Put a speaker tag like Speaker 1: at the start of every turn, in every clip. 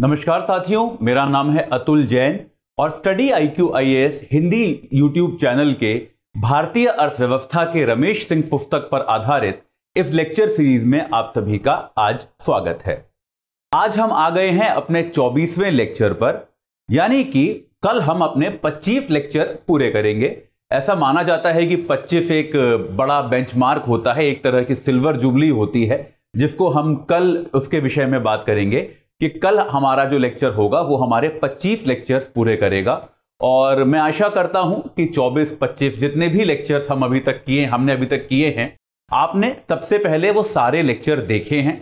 Speaker 1: नमस्कार साथियों मेरा नाम है अतुल जैन और study I Q I S Hindi YouTube channel के भारतीय अर्थव्यवस्था के रमेश सिंह पुस्तक पर आधारित इस लेक्चर सीरीज में आप सभी का आज स्वागत है आज हम आ गए हैं अपने 24वें लेक्चर पर यानी कि कल हम अपने 25 लेक्चर पूरे करेंगे ऐसा माना जाता है कि 25 एक बड़ा बेंचमार्क होता है एक तरह की सिल्वर जुबली होती है जिसको हम कल उसके विषय में बात करेंगे कि कल हमारा जो लेक्चर होगा वो हमारे 25 लेक्चर्स पूरे करेगा और मैं आशा करता हूं कि 24 25 जितने भी लेक्चर्स हम अभी तक किए हमने अभी तक किए हैं आपने सबसे पहले वो सारे लेक्चर देखे हैं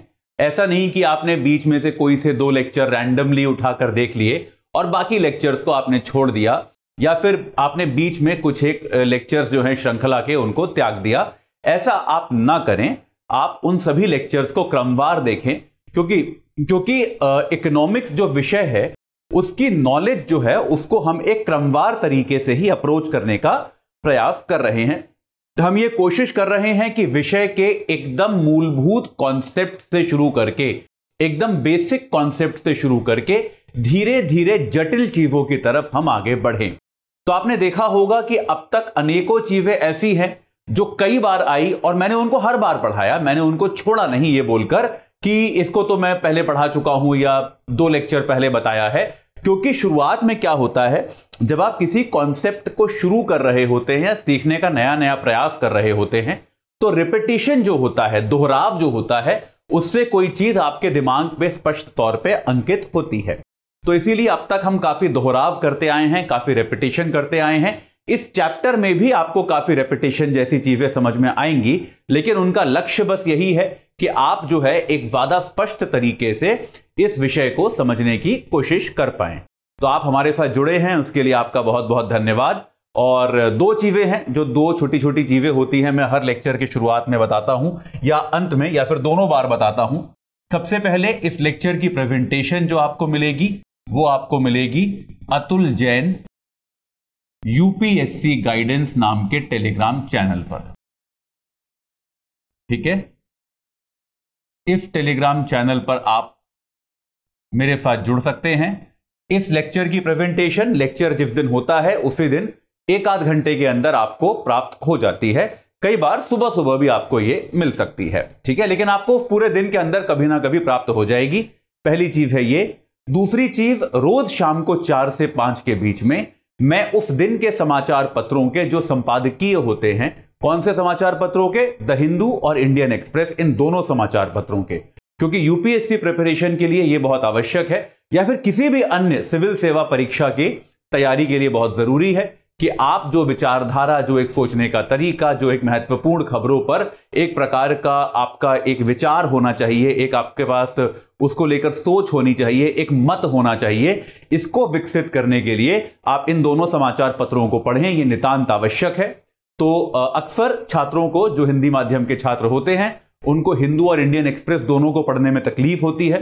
Speaker 1: ऐसा नहीं कि आपने बीच में से कोई से दो लेक्चर रैंडमली उठाकर देख लिए और बाकी लेक्चर्स को आपने छोड़ दिया या फिर आपने बीच में कुछ एक लेक्चर्स जो हैं श्रृंखला के उनको त्याग दिया ऐसा आप ना करें आप उन सभी लेक्चर्स को क्रमवार देखें क्योंकि क्योंकि इकोनॉमिक्स जो विषय है उसकी नॉलेज जो है उसको हम एक क्रमवार तरीके से ही अप्रोच करने का प्रयास कर रहे हैं तो हम ये कोशिश कर रहे हैं कि विषय के एकदम मूलभूत कॉन्सेप्ट से शुरू करके एकदम बेसिक कॉन्सेप्ट से शुरू करके धीरे धीरे जटिल चीजों की तरफ हम आगे बढ़ें तो आपने देखा होगा कि अब तक अनेकों चीजें ऐसी हैं जो कई बार आई और मैंने उनको हर बार पढ़ाया मैंने उनको छोड़ा नहीं ये बोलकर कि इसको तो मैं पहले पढ़ा चुका हूं या दो लेक्चर पहले बताया है क्योंकि शुरुआत में क्या होता है जब आप किसी कॉन्सेप्ट को शुरू कर रहे होते हैं या सीखने का नया नया प्रयास कर रहे होते हैं तो रिपीटिशन जो होता है दोहराव जो होता है उससे कोई चीज आपके दिमाग पे स्पष्ट तौर पे अंकित होती है तो इसीलिए अब तक हम काफी दोहराव करते आए हैं काफी रेपिटेशन करते आए हैं इस चैप्टर में भी आपको काफी रेपिटेशन जैसी चीजें समझ में आएंगी लेकिन उनका लक्ष्य बस यही है कि आप जो है एक ज्यादा स्पष्ट तरीके से इस विषय को समझने की कोशिश कर पाए तो आप हमारे साथ जुड़े हैं उसके लिए आपका बहुत बहुत धन्यवाद और दो चीज़ें हैं जो दो छोटी छोटी चीज़ें होती हैं मैं हर लेक्चर की शुरुआत में बताता हूं या अंत में या फिर दोनों बार बताता हूं सबसे पहले इस लेक्चर की प्रेजेंटेशन जो आपको मिलेगी वो आपको मिलेगी अतुल जैन
Speaker 2: यूपीएससी गाइडेंस नाम के टेलीग्राम चैनल पर ठीक है इस टेलीग्राम चैनल पर आप मेरे साथ जुड़ सकते हैं इस लेक्चर की प्रेजेंटेशन लेक्चर
Speaker 1: जिस दिन होता है उसी दिन एक आध घंटे के अंदर आपको प्राप्त हो जाती है कई बार सुबह सुबह भी आपको ये मिल सकती है ठीक है लेकिन आपको पूरे दिन के अंदर कभी ना कभी प्राप्त हो जाएगी पहली चीज है ये दूसरी चीज रोज शाम को चार से पांच के बीच में मैं उस दिन के समाचार पत्रों के जो संपादकीय होते हैं कौन से समाचार पत्रों के द हिंदू और इंडियन एक्सप्रेस इन दोनों समाचार पत्रों के क्योंकि यूपीएससी प्रिपरेशन के लिए यह बहुत आवश्यक है या फिर किसी भी अन्य सिविल सेवा परीक्षा की तैयारी के लिए बहुत जरूरी है कि आप जो विचारधारा जो एक सोचने का तरीका जो एक महत्वपूर्ण खबरों पर एक प्रकार का आपका एक विचार होना चाहिए एक आपके पास उसको लेकर सोच होनी चाहिए एक मत होना चाहिए इसको विकसित करने के लिए आप इन दोनों समाचार पत्रों को पढ़ें ये नितान्त आवश्यक है तो अक्सर छात्रों को जो हिंदी माध्यम के छात्र होते हैं उनको हिंदू और इंडियन एक्सप्रेस दोनों को पढ़ने में तकलीफ होती है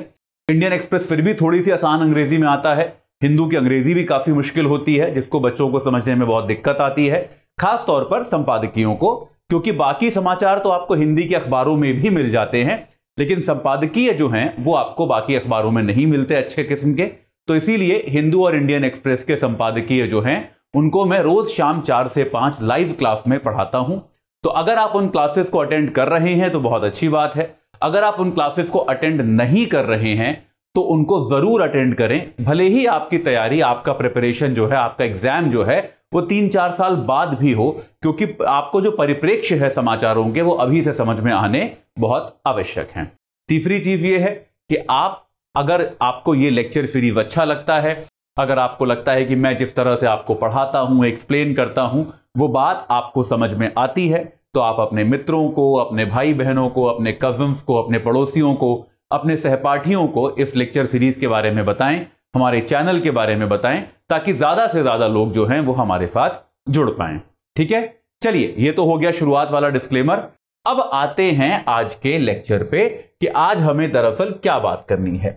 Speaker 1: इंडियन एक्सप्रेस फिर भी थोड़ी सी आसान अंग्रेजी में आता है हिंदू की अंग्रेजी भी काफी मुश्किल होती है जिसको बच्चों को समझने में बहुत दिक्कत आती है खास तौर पर संपादकीयों को क्योंकि बाकी समाचार तो आपको हिंदी के अखबारों में भी मिल जाते हैं लेकिन संपादकीय जो हैं वो आपको बाकी अखबारों में नहीं मिलते अच्छे किस्म के तो इसीलिए हिंदू और इंडियन एक्सप्रेस के संपादकीय जो हैं उनको मैं रोज शाम चार से पांच लाइव क्लास में पढ़ाता हूं तो अगर आप उन क्लासेस को अटेंड कर रहे हैं तो बहुत अच्छी बात है अगर आप उन क्लासेस को अटेंड नहीं कर रहे हैं तो उनको जरूर अटेंड करें भले ही आपकी तैयारी आपका प्रिपरेशन जो है आपका एग्जाम जो है वो तीन चार साल बाद भी हो क्योंकि आपको जो परिप्रेक्ष्य है समाचारों के वो अभी से समझ में आने बहुत आवश्यक हैं तीसरी चीज ये है कि आप अगर आपको ये लेक्चर सीरीज अच्छा लगता है अगर आपको लगता है कि मैं जिस तरह से आपको पढ़ाता हूं एक्सप्लेन करता हूं वो बात आपको समझ में आती है तो आप अपने मित्रों को अपने भाई बहनों को अपने कजन्स को अपने पड़ोसियों को अपने सहपाठियों को इस लेक्चर सीरीज के बारे में बताएं हमारे चैनल के बारे में बताएं ताकि ज्यादा से ज्यादा लोग जो हैं वो हमारे साथ जुड़ पाए ठीक है चलिए ये तो हो गया शुरुआत वाला डिस्क्लेमर अब आते हैं आज के लेक्चर पे कि आज हमें दरअसल क्या बात करनी है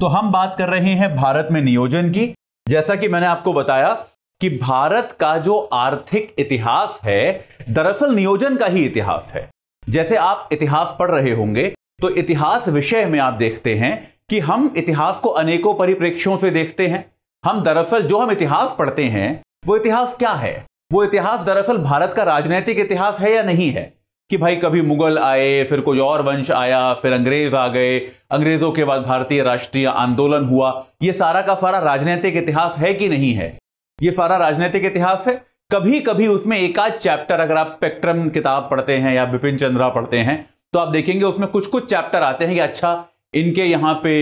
Speaker 1: तो हम बात कर रहे हैं भारत में नियोजन की जैसा कि मैंने आपको बताया कि भारत का जो आर्थिक इतिहास है दरअसल नियोजन का ही इतिहास है जैसे आप इतिहास पढ़ रहे होंगे तो इतिहास विषय में आप देखते हैं कि हम इतिहास को अनेकों परिप्रेक्ष्यों से देखते हैं हम दरअसल जो हम इतिहास पढ़ते हैं वो इतिहास क्या है वो इतिहास दरअसल भारत का राजनीतिक इतिहास है या नहीं है कि भाई कभी मुगल आए फिर कोई और वंश आया फिर अंग्रेज आ गए अंग्रेजों के बाद भारतीय राष्ट्रीय आंदोलन हुआ ये सारा का सारा राजनीतिक इतिहास है कि नहीं है ये सारा राजनीतिक इतिहास है कभी कभी उसमें एक आध चैप्टर अगर आप स्पेक्ट्रम किताब पढ़ते हैं या बिपिन चंद्रा पढ़ते हैं तो आप देखेंगे उसमें कुछ कुछ चैप्टर आते हैं कि अच्छा इनके यहाँ पे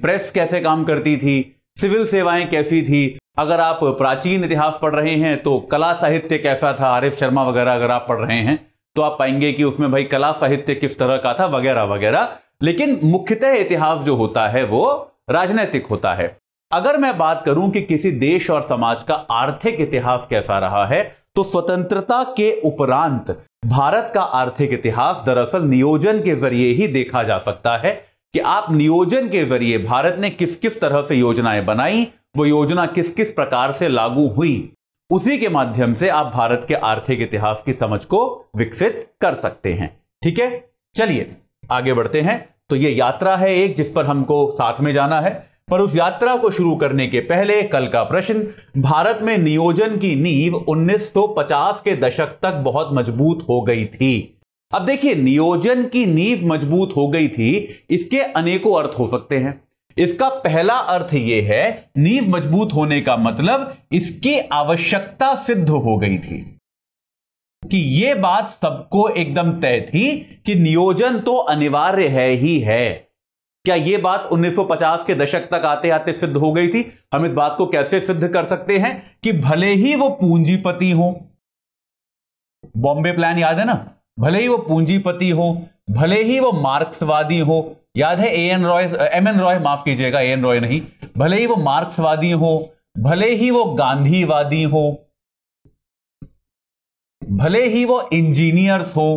Speaker 1: प्रेस कैसे काम करती थी सिविल सेवाएं कैसी थी अगर आप प्राचीन इतिहास पढ़ रहे हैं तो कला साहित्य कैसा था आरिफ शर्मा वगैरह अगर आप पढ़ रहे हैं तो आप पाएंगे कि उसमें भाई कला साहित्य किस तरह का था वगैरह वगैरह लेकिन मुख्यतः इतिहास जो होता है वो राजनैतिक होता है अगर मैं बात करूं कि किसी देश और समाज का आर्थिक इतिहास कैसा रहा है तो स्वतंत्रता के उपरांत भारत का आर्थिक इतिहास दरअसल नियोजन के जरिए ही देखा जा सकता है कि आप नियोजन के जरिए भारत ने किस किस तरह से योजनाएं बनाई वो योजना किस किस प्रकार से लागू हुई उसी के माध्यम से आप भारत के आर्थिक इतिहास की समझ को विकसित कर सकते हैं ठीक है चलिए आगे बढ़ते हैं तो ये यात्रा है एक जिस पर हमको साथ में जाना है पर उस यात्रा को शुरू करने के पहले कल का प्रश्न भारत में नियोजन की नींव 1950 के दशक तक बहुत मजबूत हो गई थी अब देखिए नियोजन की नींव मजबूत हो गई थी इसके अनेकों अर्थ हो सकते हैं इसका पहला अर्थ यह है नींव मजबूत होने का मतलब इसकी आवश्यकता सिद्ध हो गई थी कि यह बात सबको एकदम तय थी कि नियोजन तो अनिवार्य है ही है क्या ये बात 1950 के दशक तक आते आते सिद्ध हो गई थी हम इस बात को कैसे सिद्ध कर सकते हैं कि भले ही वो पूंजीपति हो बॉम्बे प्लान याद है ना भले ही वो पूंजीपति हो भले ही वो मार्क्सवादी हो याद है A N Roy M N Roy माफ कीजिएगा ए एन रॉय नहीं भले ही वो मार्क्सवादी हो भले ही वो
Speaker 2: गांधीवादी हो भले ही वो इंजीनियर्स हो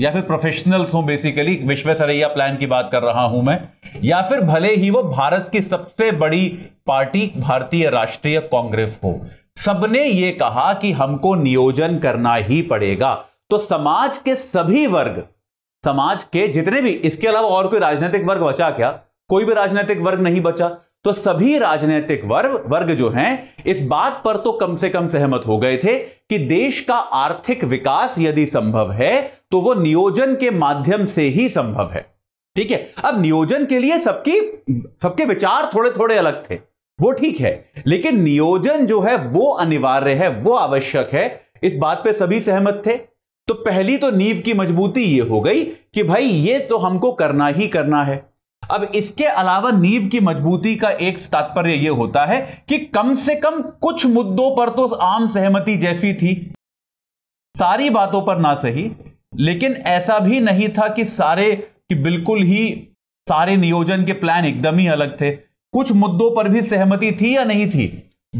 Speaker 2: या फिर प्रोफेशनल्स हों बेसिकली विश्व सरैया प्लान की बात कर रहा
Speaker 1: हूं मैं या फिर भले ही वो भारत की सबसे बड़ी पार्टी भारतीय राष्ट्रीय कांग्रेस हो सबने ये कहा कि हमको नियोजन करना ही पड़ेगा तो समाज के सभी वर्ग समाज के जितने भी इसके अलावा और कोई राजनीतिक वर्ग बचा क्या कोई भी राजनीतिक वर्ग नहीं बचा तो सभी राजनीतिक वर्ग वर्ग जो हैं इस बात पर तो कम से कम सहमत हो गए थे कि देश का आर्थिक विकास यदि संभव है तो वो नियोजन के माध्यम से ही संभव है ठीक है अब नियोजन के लिए सबकी सबके विचार थोड़े थोड़े अलग थे वो ठीक है लेकिन नियोजन जो है वो अनिवार्य है वो आवश्यक है इस बात पे सभी सहमत थे तो पहली तो नींव की मजबूती ये हो गई कि भाई ये तो हमको करना ही करना है अब इसके अलावा नींव की मजबूती का एक तात्पर्य यह होता है कि कम से कम कुछ मुद्दों पर तो आम सहमति जैसी थी सारी बातों पर ना सही लेकिन ऐसा भी नहीं था कि सारे कि बिल्कुल ही सारे नियोजन के प्लान एकदम ही अलग थे कुछ मुद्दों पर भी सहमति थी या नहीं थी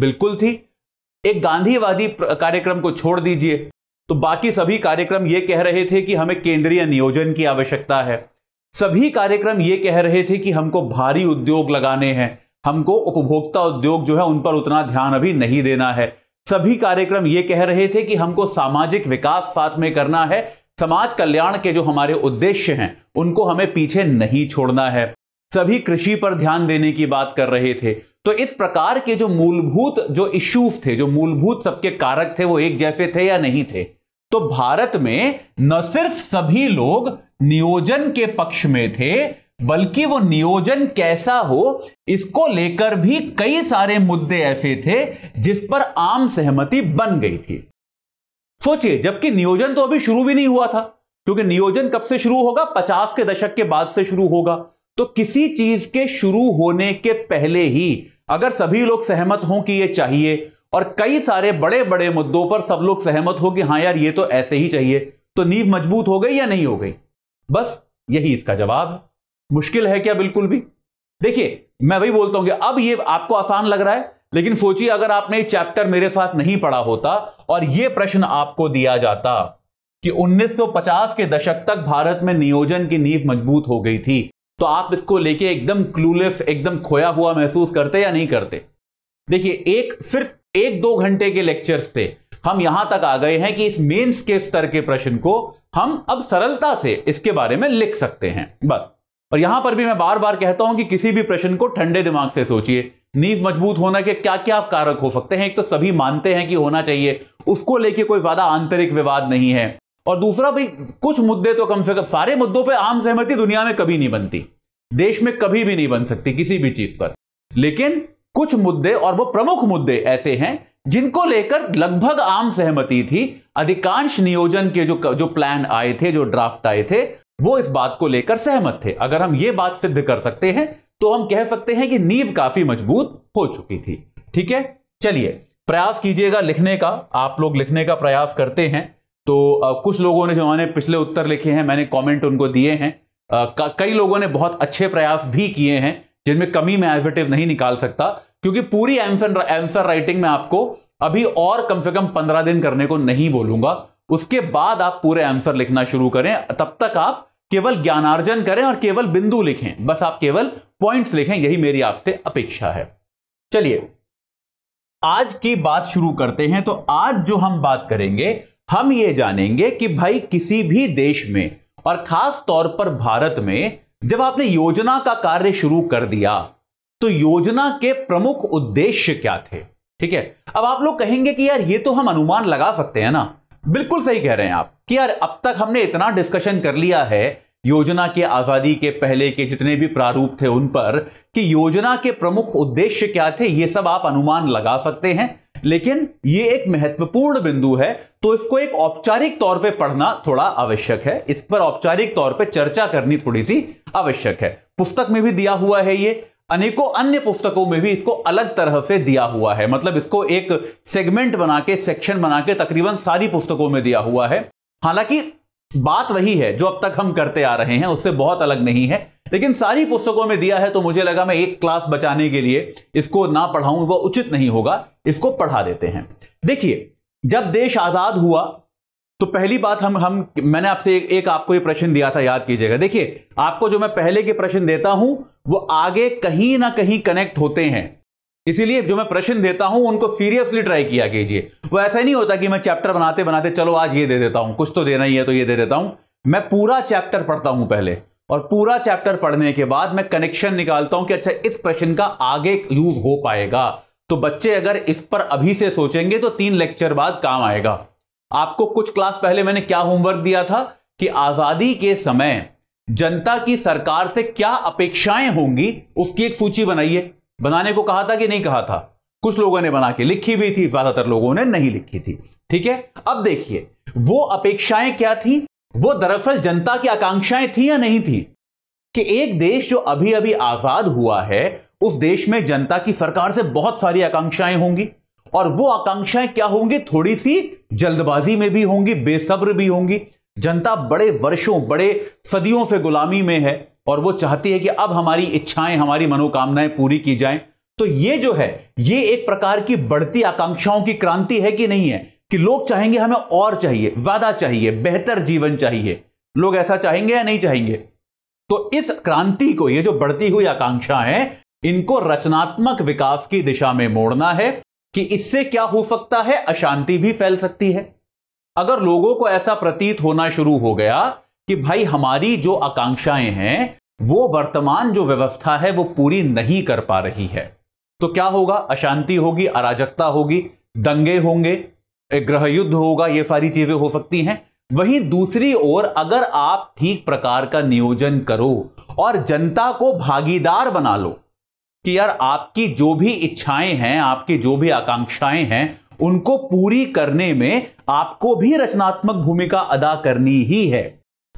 Speaker 1: बिल्कुल थी एक गांधीवादी कार्यक्रम को छोड़ दीजिए तो बाकी सभी कार्यक्रम ये कह रहे थे कि हमें केंद्रीय नियोजन की आवश्यकता है सभी कार्यक्रम ये कह रहे थे कि हमको भारी उद्योग लगाने हैं हमको उपभोक्ता उद्योग जो है उन पर उतना ध्यान अभी नहीं देना है सभी कार्यक्रम ये कह रहे थे कि हमको सामाजिक विकास साथ में करना है समाज कल्याण के जो हमारे उद्देश्य हैं उनको हमें पीछे नहीं छोड़ना है सभी कृषि पर ध्यान देने की बात कर रहे थे तो इस प्रकार के जो मूलभूत जो इश्यूज थे जो मूलभूत सबके कारक थे वो एक जैसे थे या नहीं थे तो भारत में न सिर्फ सभी लोग नियोजन के पक्ष में थे बल्कि वो नियोजन कैसा हो इसको लेकर भी कई सारे मुद्दे ऐसे थे जिस पर आम सहमति बन गई थी सोचिए जबकि नियोजन तो अभी शुरू भी नहीं हुआ था क्योंकि नियोजन कब से शुरू होगा पचास के दशक के बाद से शुरू होगा तो किसी चीज के शुरू होने के पहले ही अगर सभी लोग सहमत हों कि ये चाहिए और कई सारे बड़े बड़े मुद्दों पर सब लोग सहमत हो कि हाँ यार ये तो ऐसे ही चाहिए तो नींव मजबूत हो गई या नहीं हो गई बस यही इसका जवाब है मुश्किल है क्या बिल्कुल भी देखिए मैं वही बोलता हूं कि अब ये आपको आसान लग रहा है लेकिन सोचिए अगर आपने ये चैप्टर मेरे साथ नहीं पढ़ा होता और ये प्रश्न आपको दिया जाता कि 1950 के दशक तक भारत में नियोजन की नींव मजबूत हो गई थी तो आप इसको लेके एकदम क्लूलेस एकदम खोया हुआ महसूस करते या नहीं करते देखिए एक सिर्फ एक दो घंटे के लेक्चर्स थे हम यहां तक आ गए हैं कि इस मेंस के स्तर के प्रश्न को हम अब सरलता से इसके बारे में लिख सकते हैं बस और यहां पर भी मैं बार बार कहता हूं कि किसी भी प्रश्न को ठंडे दिमाग से सोचिए नींव मजबूत होने के क्या क्या कारक हो सकते हैं एक तो सभी मानते हैं कि होना चाहिए उसको लेके कोई ज्यादा आंतरिक विवाद नहीं है और दूसरा भाई कुछ मुद्दे तो कम से कम सारे मुद्दों पर आम सहमति दुनिया में कभी नहीं बनती देश में कभी भी नहीं बन सकती किसी भी चीज पर लेकिन कुछ मुद्दे और वो प्रमुख मुद्दे ऐसे हैं जिनको लेकर लगभग आम सहमति थी अधिकांश नियोजन के जो जो प्लान आए थे जो ड्राफ्ट आए थे वो इस बात को लेकर सहमत थे अगर हम ये बात सिद्ध कर सकते हैं तो हम कह सकते हैं कि नींव काफी मजबूत हो चुकी थी ठीक है चलिए प्रयास कीजिएगा लिखने का आप लोग लिखने का प्रयास करते हैं तो आ, कुछ लोगों ने जो मैंने पिछले उत्तर लिखे हैं मैंने कमेंट उनको दिए हैं आ, कई लोगों ने बहुत अच्छे प्रयास भी किए हैं जिनमें कमी मैं एजिटिव नहीं निकाल सकता क्योंकि पूरी आंसर आंसर राइटिंग में आपको अभी और कम से कम पंद्रह दिन करने को नहीं बोलूंगा उसके बाद आप पूरे आंसर लिखना शुरू करें तब तक आप केवल ज्ञानार्जन करें और केवल बिंदु लिखें बस आप केवल पॉइंट्स लिखें यही मेरी आपसे अपेक्षा है चलिए आज की बात शुरू करते हैं तो आज जो हम बात करेंगे हम ये जानेंगे कि भाई किसी भी देश में और खास तौर पर भारत में जब आपने योजना का कार्य शुरू कर दिया तो योजना के प्रमुख उद्देश्य क्या थे ठीक है अब आप लोग कहेंगे कि यार ये तो हम अनुमान लगा सकते हैं ना बिल्कुल सही कह रहे हैं आप कि यार अब तक हमने इतना डिस्कशन कर लिया है योजना के आजादी के पहले के जितने भी प्रारूप थे उन पर कि योजना के प्रमुख उद्देश्य क्या थे ये सब आप अनुमान लगा सकते हैं लेकिन ये एक महत्वपूर्ण बिंदु है तो इसको एक औपचारिक तौर पे पढ़ना थोड़ा आवश्यक है इस पर औपचारिक तौर पे चर्चा करनी थोड़ी सी आवश्यक है पुस्तक में भी दिया हुआ है ये अनेकों अन्य पुस्तकों में भी इसको अलग तरह से दिया हुआ है मतलब इसको एक सेगमेंट बना के सेक्शन बना के तकरीबन सारी पुस्तकों में दिया हुआ है हालांकि बात वही है जो अब तक हम करते आ रहे हैं उससे बहुत अलग नहीं है लेकिन सारी पुस्तकों में दिया है तो मुझे लगा मैं एक क्लास बचाने के लिए इसको ना पढ़ाऊं वो उचित नहीं होगा इसको पढ़ा देते हैं देखिए जब देश आजाद हुआ तो पहली बात हम हम मैंने आपसे एक, एक आपको ये प्रश्न दिया था याद कीजिएगा देखिए आपको जो मैं पहले के प्रश्न देता हूं वो आगे कहीं ना कहीं कनेक्ट होते हैं इसीलिए जो मैं प्रश्न देता हूं उनको सीरियसली ट्राई किया कीजिए वो ऐसा नहीं होता कि मैं चैप्टर बनाते बनाते चलो आज ये दे देता हूं कुछ तो देना ही है तो ये दे देता हूं मैं पूरा चैप्टर पढ़ता हूं पहले और पूरा चैप्टर पढ़ने के बाद मैं कनेक्शन निकालता हूं कि अच्छा इस प्रश्न का आगे यूज हो पाएगा तो बच्चे अगर इस पर अभी से सोचेंगे तो तीन लेक्चर बाद काम आएगा आपको कुछ क्लास पहले मैंने क्या होमवर्क दिया था कि आजादी के समय जनता की सरकार से क्या अपेक्षाएं होंगी उसकी एक सूची बनाइए बनाने को कहा था कि नहीं कहा था कुछ लोगों ने बना के लिखी भी थी ज्यादातर लोगों ने नहीं लिखी थी ठीक है अब देखिए वो अपेक्षाएं क्या थी वो दरअसल जनता की आकांक्षाएं थी या नहीं थी कि एक देश जो अभी अभी आजाद हुआ है उस देश में जनता की सरकार से बहुत सारी आकांक्षाएं होंगी और वो आकांक्षाएं क्या होंगी थोड़ी सी जल्दबाजी में भी होंगी बेसब्र भी होंगी जनता बड़े वर्षों बड़े सदियों से गुलामी में है और वो चाहती है कि अब हमारी इच्छाएं हमारी मनोकामनाएं पूरी की जाएं तो ये जो है ये एक प्रकार की बढ़ती आकांक्षाओं की क्रांति है कि नहीं है कि लोग चाहेंगे हमें और चाहिए ज्यादा चाहिए बेहतर जीवन चाहिए लोग ऐसा चाहेंगे या नहीं चाहेंगे तो इस क्रांति को ये जो बढ़ती हुई आकांक्षा है इनको रचनात्मक विकास की दिशा में मोड़ना है कि इससे क्या हो सकता है अशांति भी फैल सकती है अगर लोगों को ऐसा प्रतीत होना शुरू हो गया कि भाई हमारी जो आकांक्षाएं हैं वो वर्तमान जो व्यवस्था है वो पूरी नहीं कर पा रही है तो क्या होगा अशांति होगी अराजकता होगी दंगे होंगे ग्रह युद्ध होगा ये सारी चीजें हो सकती हैं वहीं दूसरी ओर अगर आप ठीक प्रकार का नियोजन करो और जनता को भागीदार बना लो कि यार आपकी जो भी इच्छाएं हैं आपकी जो भी आकांक्षाएं हैं उनको पूरी करने में आपको भी रचनात्मक भूमिका अदा करनी ही है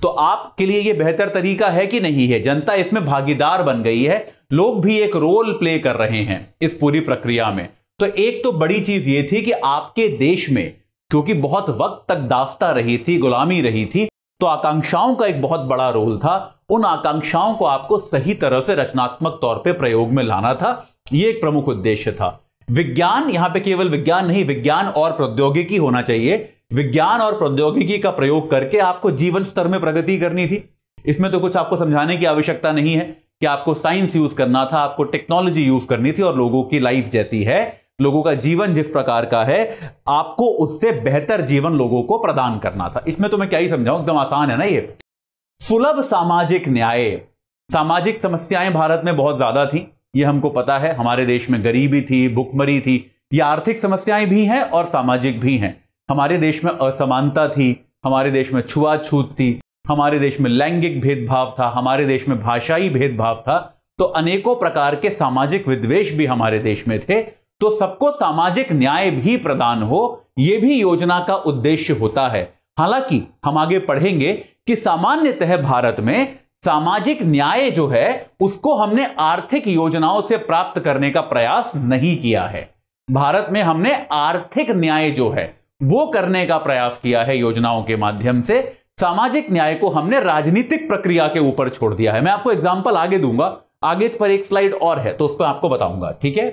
Speaker 1: तो आपके लिए यह बेहतर तरीका है कि नहीं है जनता इसमें भागीदार बन गई है लोग भी एक रोल प्ले कर रहे हैं इस पूरी प्रक्रिया में तो एक तो बड़ी चीज ये थी कि आपके देश में क्योंकि बहुत वक्त तक दास्ता रही थी गुलामी रही थी तो आकांक्षाओं का एक बहुत बड़ा रोल था उन आकांक्षाओं को आपको सही तरह से रचनात्मक तौर पर प्रयोग में लाना था यह एक प्रमुख उद्देश्य था विज्ञान यहां पे केवल विज्ञान नहीं विज्ञान और प्रौद्योगिकी होना चाहिए विज्ञान और प्रौद्योगिकी का प्रयोग करके आपको जीवन स्तर में प्रगति करनी थी इसमें तो कुछ आपको समझाने की आवश्यकता नहीं है कि आपको साइंस यूज करना था आपको टेक्नोलॉजी यूज करनी थी और लोगों की लाइफ जैसी है लोगों का जीवन जिस प्रकार का है आपको उससे बेहतर जीवन लोगों को प्रदान करना था इसमें तो मैं क्या ही समझाऊं एकदम आसान है ना ये सुलभ सामाजिक न्याय सामाजिक समस्याएं भारत में बहुत ज्यादा थी ये हमको पता है हमारे देश में गरीबी थी भुखमरी थी ये आर्थिक समस्याएं भी हैं और सामाजिक भी हैं हमारे देश में असमानता थी हमारे देश में छुआछूत थी हमारे देश में लैंगिक भेदभाव था हमारे देश में भाषाई भेदभाव था तो अनेकों प्रकार के सामाजिक विद्वेश भी हमारे देश में थे तो सबको सामाजिक न्याय भी प्रदान हो यह भी योजना का उद्देश्य होता है हालांकि हम आगे पढ़ेंगे कि सामान्यतः भारत में सामाजिक न्याय जो है उसको हमने आर्थिक योजनाओं से प्राप्त करने का प्रयास नहीं किया है भारत में हमने आर्थिक न्याय जो है वो करने का प्रयास किया है योजनाओं के माध्यम से सामाजिक न्याय को हमने राजनीतिक प्रक्रिया के ऊपर छोड़ दिया है मैं आपको एग्जाम्पल आगे दूंगा आगे इस पर एक स्लाइड और है तो उस पर आपको बताऊंगा ठीक है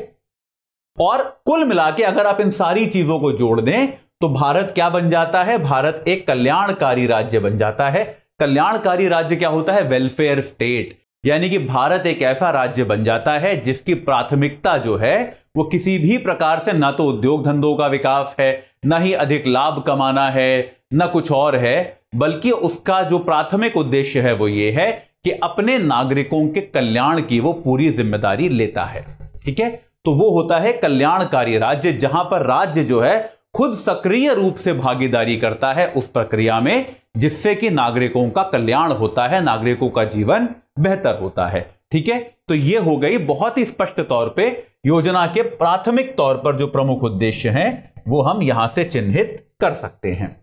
Speaker 1: और कुल मिला के अगर आप इन सारी चीजों को जोड़ दें तो भारत क्या बन जाता है भारत एक कल्याणकारी राज्य बन जाता है कल्याणकारी राज्य क्या होता है वेलफेयर स्टेट यानी कि भारत एक ऐसा राज्य बन जाता है जिसकी प्राथमिकता जो है वो किसी भी प्रकार से ना तो उद्योग धंधों का विकास है ना ही अधिक लाभ कमाना है ना कुछ और है बल्कि उसका जो प्राथमिक उद्देश्य है वो ये है कि अपने नागरिकों के कल्याण की वो पूरी जिम्मेदारी लेता है ठीक है तो वो होता है कल्याणकारी राज्य जहां पर राज्य जो है खुद सक्रिय रूप से भागीदारी करता है उस प्रक्रिया में जिससे कि नागरिकों का कल्याण होता है नागरिकों का जीवन बेहतर होता है ठीक है तो ये हो गई बहुत ही स्पष्ट तौर पे योजना के प्राथमिक तौर पर जो प्रमुख उद्देश्य हैं वो हम यहां से चिन्हित कर सकते हैं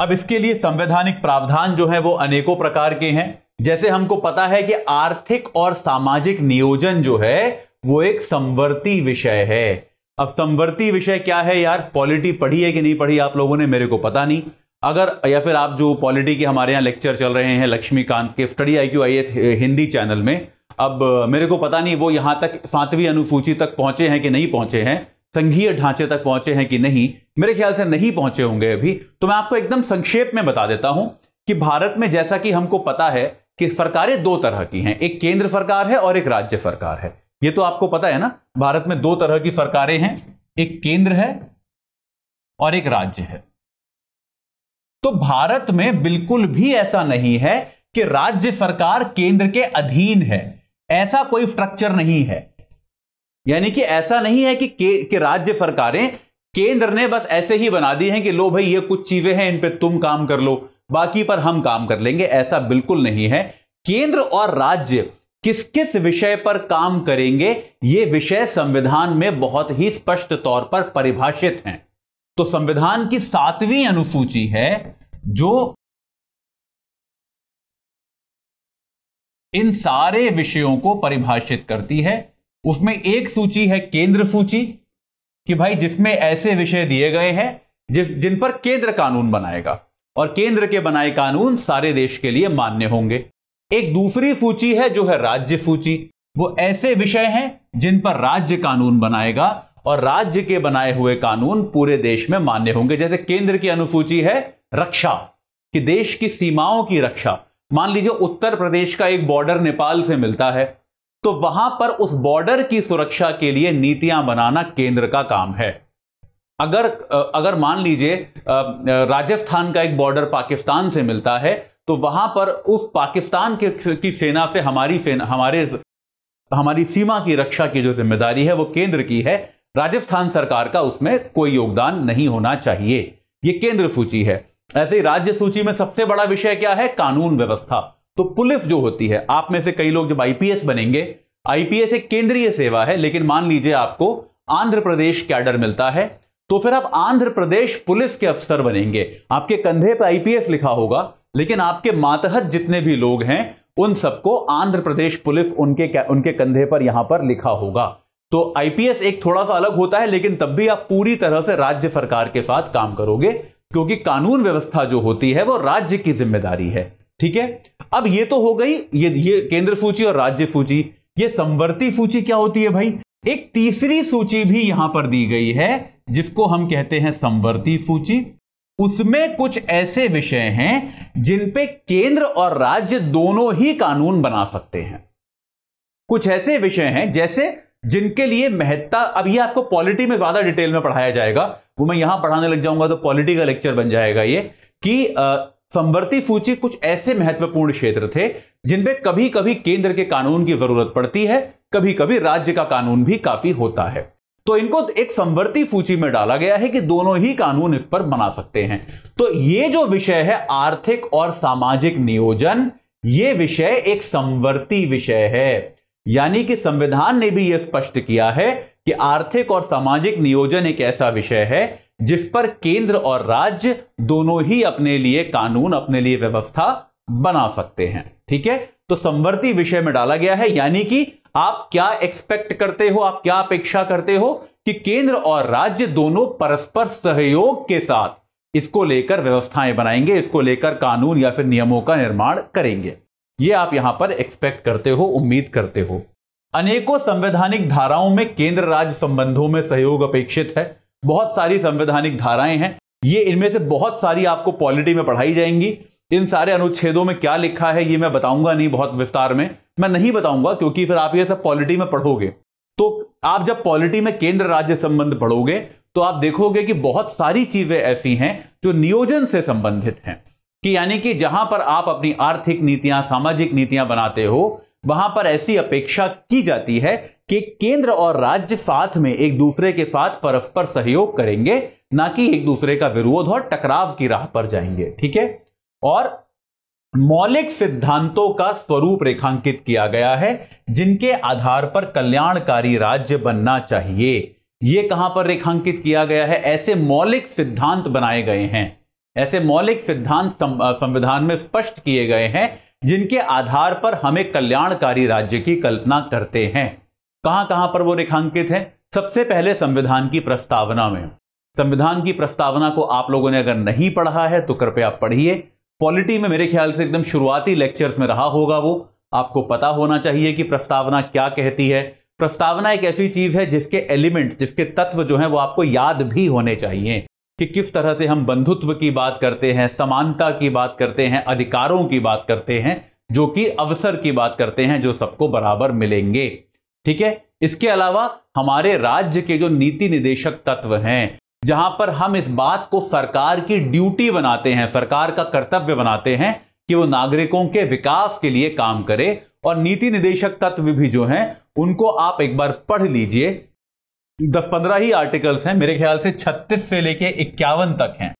Speaker 1: अब इसके लिए संवैधानिक प्रावधान जो है वो अनेकों प्रकार के हैं जैसे हमको पता है कि आर्थिक और सामाजिक नियोजन जो है वो एक संवर्ती विषय है अब संवर्ती विषय क्या है यार पॉलिटी पढ़ी है कि नहीं पढ़ी आप लोगों ने मेरे को पता नहीं अगर या फिर आप जो पॉलिटी के हमारे यहाँ लेक्चर चल रहे हैं लक्ष्मीकांत के study I Q I S Hindi channel में अब मेरे को पता नहीं वो यहाँ तक सातवीं अनुसूची तक पहुंचे हैं कि नहीं पहुंचे हैं संघीय ढांचे तक पहुंचे हैं कि नहीं मेरे ख्याल से नहीं पहुंचे होंगे अभी तो मैं आपको एकदम संक्षेप में बता देता हूं कि भारत में जैसा कि हमको पता है कि सरकारें दो तरह की हैं एक केंद्र सरकार है और एक राज्य सरकार है ये तो आपको पता है ना भारत में दो तरह की सरकारें हैं एक केंद्र है और एक राज्य है तो भारत में बिल्कुल भी ऐसा नहीं है कि राज्य सरकार केंद्र के अधीन है ऐसा कोई स्ट्रक्चर नहीं है यानी कि ऐसा नहीं है कि, के, कि राज्य सरकारें केंद्र ने बस ऐसे ही बना दी हैं कि लो भाई ये कुछ चीजें हैं इन पे तुम काम कर लो बाकी पर हम काम कर लेंगे ऐसा बिल्कुल नहीं है केंद्र और राज्य किस किस विषय पर काम करेंगे ये विषय संविधान में बहुत
Speaker 2: ही स्पष्ट तौर पर परिभाषित हैं तो संविधान की सातवीं अनुसूची है जो इन सारे विषयों को परिभाषित करती है उसमें एक सूची है केंद्र सूची
Speaker 1: कि भाई जिसमें ऐसे विषय दिए गए हैं जिस जिन पर केंद्र कानून बनाएगा और केंद्र के बनाए कानून सारे देश के लिए मान्य होंगे एक दूसरी सूची है जो है राज्य सूची वो ऐसे विषय हैं जिन पर राज्य कानून बनाएगा और राज्य के बनाए हुए कानून पूरे देश में मान्य होंगे जैसे केंद्र की अनुसूची है रक्षा कि देश की सीमाओं की रक्षा मान लीजिए उत्तर प्रदेश का एक बॉर्डर नेपाल से मिलता है तो वहां पर उस बॉर्डर की सुरक्षा के लिए नीतियां बनाना केंद्र का काम है अगर अगर मान लीजिए राजस्थान का एक बॉर्डर पाकिस्तान से मिलता है तो वहां पर उस पाकिस्तान के की सेना से हमारी सेना हमारे हमारी सीमा की रक्षा की जो जिम्मेदारी है वो केंद्र की है राजस्थान सरकार का उसमें कोई योगदान नहीं होना चाहिए ये केंद्र सूची है ऐसे ही राज्य सूची में सबसे बड़ा विषय क्या है कानून व्यवस्था तो पुलिस जो होती है आप में से कई लोग जब आईपीएस बनेंगे आईपीएस एक केंद्रीय सेवा है लेकिन मान लीजिए आपको आंध्र प्रदेश कैडर मिलता है तो फिर आप आंध्र प्रदेश पुलिस के अफसर बनेंगे आपके कंधे पर आईपीएस लिखा होगा लेकिन आपके मातहत जितने भी लोग हैं उन सबको आंध्र प्रदेश पुलिस उनके उनके कंधे पर यहां पर लिखा होगा तो आईपीएस एक थोड़ा सा अलग होता है लेकिन तब भी आप पूरी तरह से राज्य सरकार के साथ काम करोगे क्योंकि कानून व्यवस्था जो होती है वो राज्य की जिम्मेदारी है ठीक है अब ये तो हो गई ये ये केंद्र सूची और राज्य सूची ये संवर्ती सूची क्या होती है भाई एक तीसरी सूची भी यहां पर दी गई है जिसको हम कहते हैं संवर्ती सूची उसमें कुछ ऐसे विषय हैं जिन पे केंद्र और राज्य दोनों ही कानून बना सकते हैं कुछ ऐसे विषय हैं जैसे जिनके लिए महत्ता अब ये आपको पॉलिटी में ज्यादा डिटेल में पढ़ाया जाएगा वो मैं यहां पढ़ाने लग जाऊंगा तो पॉलिटी का लेक्चर बन जाएगा ये कि संवर्ती सूची कुछ ऐसे महत्वपूर्ण क्षेत्र थे जिनपे कभी कभी केंद्र के कानून की जरूरत पड़ती है कभी कभी राज्य का कानून भी काफी होता है तो इनको एक संवर्ती सूची में डाला गया है कि दोनों ही कानून इस पर बना सकते हैं तो ये जो विषय है आर्थिक और सामाजिक नियोजन ये विषय एक संवर्ती विषय है यानी कि संविधान ने भी यह स्पष्ट किया है कि आर्थिक और सामाजिक नियोजन एक ऐसा विषय है जिस पर केंद्र और राज्य दोनों ही अपने लिए कानून अपने लिए व्यवस्था बना सकते हैं ठीक है तो संवर्ती विषय में डाला गया है यानी कि आप क्या एक्सपेक्ट करते हो आप क्या अपेक्षा करते हो कि केंद्र और राज्य दोनों परस्पर सहयोग के साथ इसको लेकर व्यवस्थाएं बनाएंगे इसको लेकर कानून या फिर नियमों का निर्माण करेंगे ये आप यहां पर एक्सपेक्ट करते हो उम्मीद करते हो अनेकों संवैधानिक धाराओं में केंद्र राज्य संबंधों में सहयोग अपेक्षित है बहुत सारी संवैधानिक धाराएं हैं ये इनमें से बहुत सारी आपको पॉलिटी में पढ़ाई जाएंगी इन सारे अनुच्छेदों में क्या लिखा है ये मैं बताऊंगा नहीं बहुत विस्तार में मैं नहीं बताऊंगा क्योंकि फिर आप ये सब पॉलिटी में पढ़ोगे तो आप जब पॉलिटी में केंद्र राज्य संबंध पढ़ोगे तो आप देखोगे कि बहुत सारी चीजें ऐसी हैं जो नियोजन से संबंधित हैं कि यानी कि जहां पर आप अपनी आर्थिक नीतियां सामाजिक नीतियां बनाते हो वहां पर ऐसी अपेक्षा की जाती है कि केंद्र और राज्य साथ में एक दूसरे के साथ परस्पर सहयोग करेंगे ना कि एक दूसरे का विरोध और टकराव की राह पर जाएंगे ठीक है और मौलिक सिद्धांतों का स्वरूप रेखांकित किया गया है जिनके आधार पर कल्याणकारी राज्य बनना चाहिए यह कहां पर रेखांकित किया गया है ऐसे मौलिक सिद्धांत बनाए गए हैं ऐसे मौलिक सिद्धांत संविधान में स्पष्ट किए गए हैं जिनके आधार पर हमें कल्याणकारी राज्य की कल्पना करते हैं कहां कहां पर वो रेखांकित है सबसे पहले संविधान की प्रस्तावना में संविधान की प्रस्तावना को आप लोगों ने अगर नहीं पढ़ा है तो कृपया पढ़िए पॉलिटी में मेरे ख्याल से एकदम शुरुआती लेक्चर्स में रहा होगा वो आपको पता होना चाहिए कि प्रस्तावना क्या कहती है प्रस्तावना एक ऐसी चीज है जिसके एलिमेंट जिसके तत्व जो है वो आपको याद भी होने चाहिए कि किस तरह से हम बंधुत्व की बात करते हैं समानता की बात करते हैं अधिकारों की बात करते हैं जो कि अवसर की बात करते हैं जो सबको बराबर मिलेंगे ठीक है इसके अलावा हमारे राज्य के जो नीति निदेशक तत्व हैं जहां पर हम इस बात को सरकार की ड्यूटी बनाते हैं सरकार का कर्तव्य बनाते हैं कि वो नागरिकों के विकास के लिए काम करे और नीति निदेशक तत्व भी जो हैं उनको आप एक बार पढ़ लीजिए दस पंद्रह ही आर्टिकल्स हैं मेरे ख्याल से छत्तीस से लेके इक्यावन तक हैं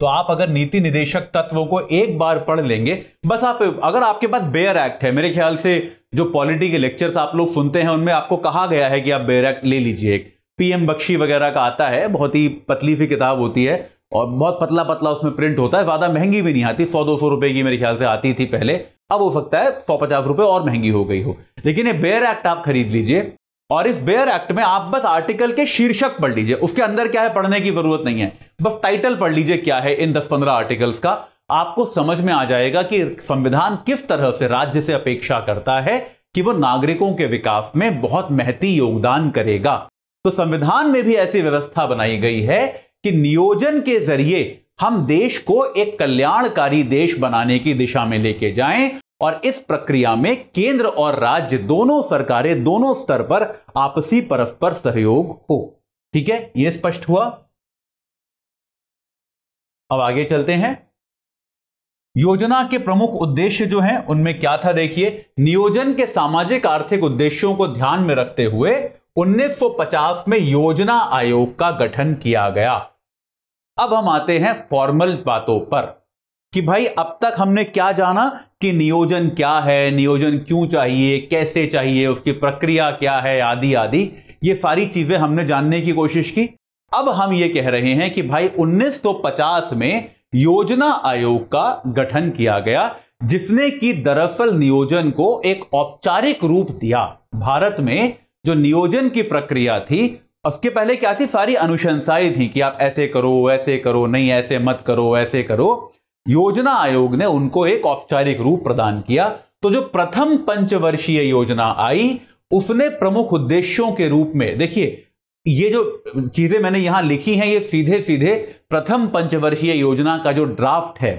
Speaker 1: तो आप अगर नीति निदेशक तत्वों को एक बार पढ़ लेंगे बस आप अगर आपके पास बेयर एक्ट है मेरे ख्याल से जो पॉलिटी के लेक्चर्स आप लोग सुनते हैं उनमें आपको कहा गया है कि आप बेयर एक्ट ले लीजिए एक पीएम बख्शी वगैरह का आता है बहुत ही पतली सी किताब होती है और बहुत पतला पतला उसमें प्रिंट होता है ज़्यादा महंगी भी नहीं आती सौ दो सौ रुपये की मेरे ख्याल से आती थी पहले अब हो सकता है सौ पचास रुपये और महंगी हो गई हो लेकिन ये बेयर एक्ट आप खरीद लीजिए और इस बेयर एक्ट में आप बस आर्टिकल के शीर्षक पढ़ लीजिए उसके अंदर क्या है पढ़ने की जरूरत नहीं है बस टाइटल पढ़ लीजिए क्या है इन दस पंद्रह आर्टिकल्स का आपको समझ में आ जाएगा कि संविधान किस तरह से राज्य से अपेक्षा करता है कि वो नागरिकों के विकास में बहुत महती योगदान करेगा तो संविधान में भी ऐसी व्यवस्था बनाई गई है कि नियोजन के जरिए हम देश को एक कल्याणकारी देश बनाने की दिशा में लेके जाएं और इस प्रक्रिया में केंद्र और राज्य दोनों सरकारें दोनों स्तर पर आपसी परस्पर
Speaker 2: सहयोग हो ठीक है यह स्पष्ट हुआ अब आगे चलते हैं योजना के प्रमुख उद्देश्य जो हैं उनमें क्या
Speaker 1: था देखिए नियोजन के सामाजिक आर्थिक उद्देश्यों को ध्यान में रखते हुए 1950 में योजना आयोग का गठन किया गया अब हम आते हैं फॉर्मल बातों पर कि भाई अब तक हमने क्या जाना कि नियोजन क्या है नियोजन क्यों चाहिए कैसे चाहिए उसकी प्रक्रिया क्या है आदि आदि ये सारी चीजें हमने जानने की कोशिश की अब हम ये कह रहे हैं कि भाई 1950 में योजना आयोग का गठन किया गया जिसने की दरअसल नियोजन को एक औपचारिक रूप दिया भारत में जो नियोजन की प्रक्रिया थी उसके पहले क्या थी सारी अनुशंसाएं थी कि आप ऐसे करो वैसे करो नहीं ऐसे मत करो ऐसे करो योजना आयोग ने उनको एक औपचारिक रूप प्रदान किया तो जो प्रथम पंचवर्षीय योजना आई उसने प्रमुख उद्देश्यों के रूप में देखिए ये जो चीजें मैंने यहां लिखी हैं ये सीधे सीधे प्रथम पंचवर्षीय योजना का जो ड्राफ्ट है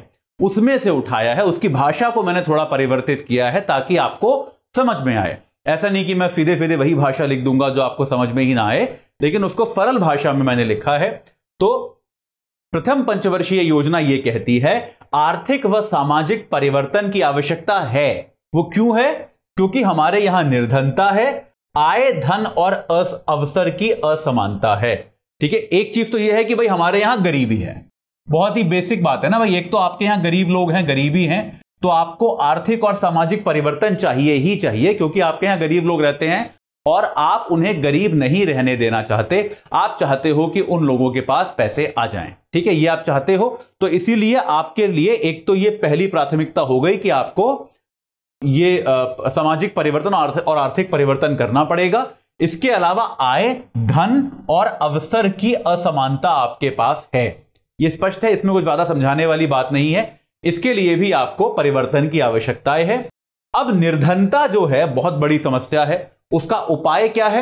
Speaker 1: उसमें से उठाया है उसकी भाषा को मैंने थोड़ा परिवर्तित किया है ताकि आपको समझ में आए ऐसा नहीं कि मैं सीधे सीधे वही भाषा लिख दूंगा जो आपको समझ में ही ना आए लेकिन उसको सरल भाषा में मैंने लिखा है तो प्रथम पंचवर्षीय योजना यह कहती है आर्थिक व सामाजिक परिवर्तन की आवश्यकता है वो क्यों है क्योंकि हमारे यहां निर्धनता है आय धन और अवसर की असमानता है ठीक है एक चीज तो यह है कि भाई हमारे यहां गरीबी है बहुत ही बेसिक बात है ना भाई एक तो आपके यहां गरीब लोग हैं गरीबी हैं तो आपको आर्थिक और सामाजिक परिवर्तन चाहिए ही चाहिए क्योंकि आपके यहां गरीब लोग रहते हैं और आप उन्हें गरीब नहीं रहने देना चाहते आप चाहते हो कि उन लोगों के पास पैसे आ जाएं ठीक है ये आप चाहते हो तो इसीलिए आपके लिए एक तो ये पहली प्राथमिकता हो गई कि आपको ये आ, सामाजिक परिवर्तन और आर्थिक परिवर्तन करना पड़ेगा इसके अलावा आय धन और अवसर की असमानता आपके पास है ये स्पष्ट है इसमें कुछ ज्यादा समझाने वाली बात नहीं है इसके लिए भी आपको परिवर्तन की आवश्यकताएं है अब निर्धनता जो है बहुत बड़ी समस्या है उसका उपाय क्या है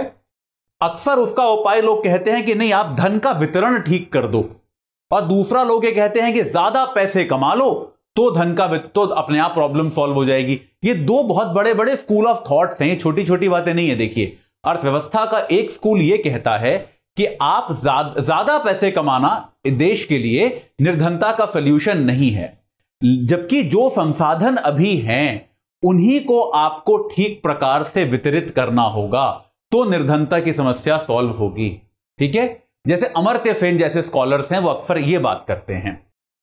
Speaker 1: अक्सर उसका उपाय लोग कहते हैं कि नहीं आप धन का वितरण ठीक कर दो और दूसरा लोग ये कहते हैं कि ज्यादा पैसे कमा लो तो धन का तो अपने आप प्रॉब्लम सॉल्व हो जाएगी ये दो बहुत बड़े बड़े स्कूल ऑफ थॉट्स हैं छोटी छोटी बातें नहीं है देखिए अर्थव्यवस्था का एक स्कूल ये कहता है कि आप ज्यादा जाद, पैसे कमाना देश के लिए निर्धनता का सोल्यूशन नहीं है जबकि जो संसाधन अभी हैं उन्हीं को आपको ठीक प्रकार से वितरित करना होगा तो निर्धनता की समस्या सॉल्व होगी ठीक है जैसे अमर्त्य सेन जैसे स्कॉलर्स हैं वो अक्सर ये बात करते हैं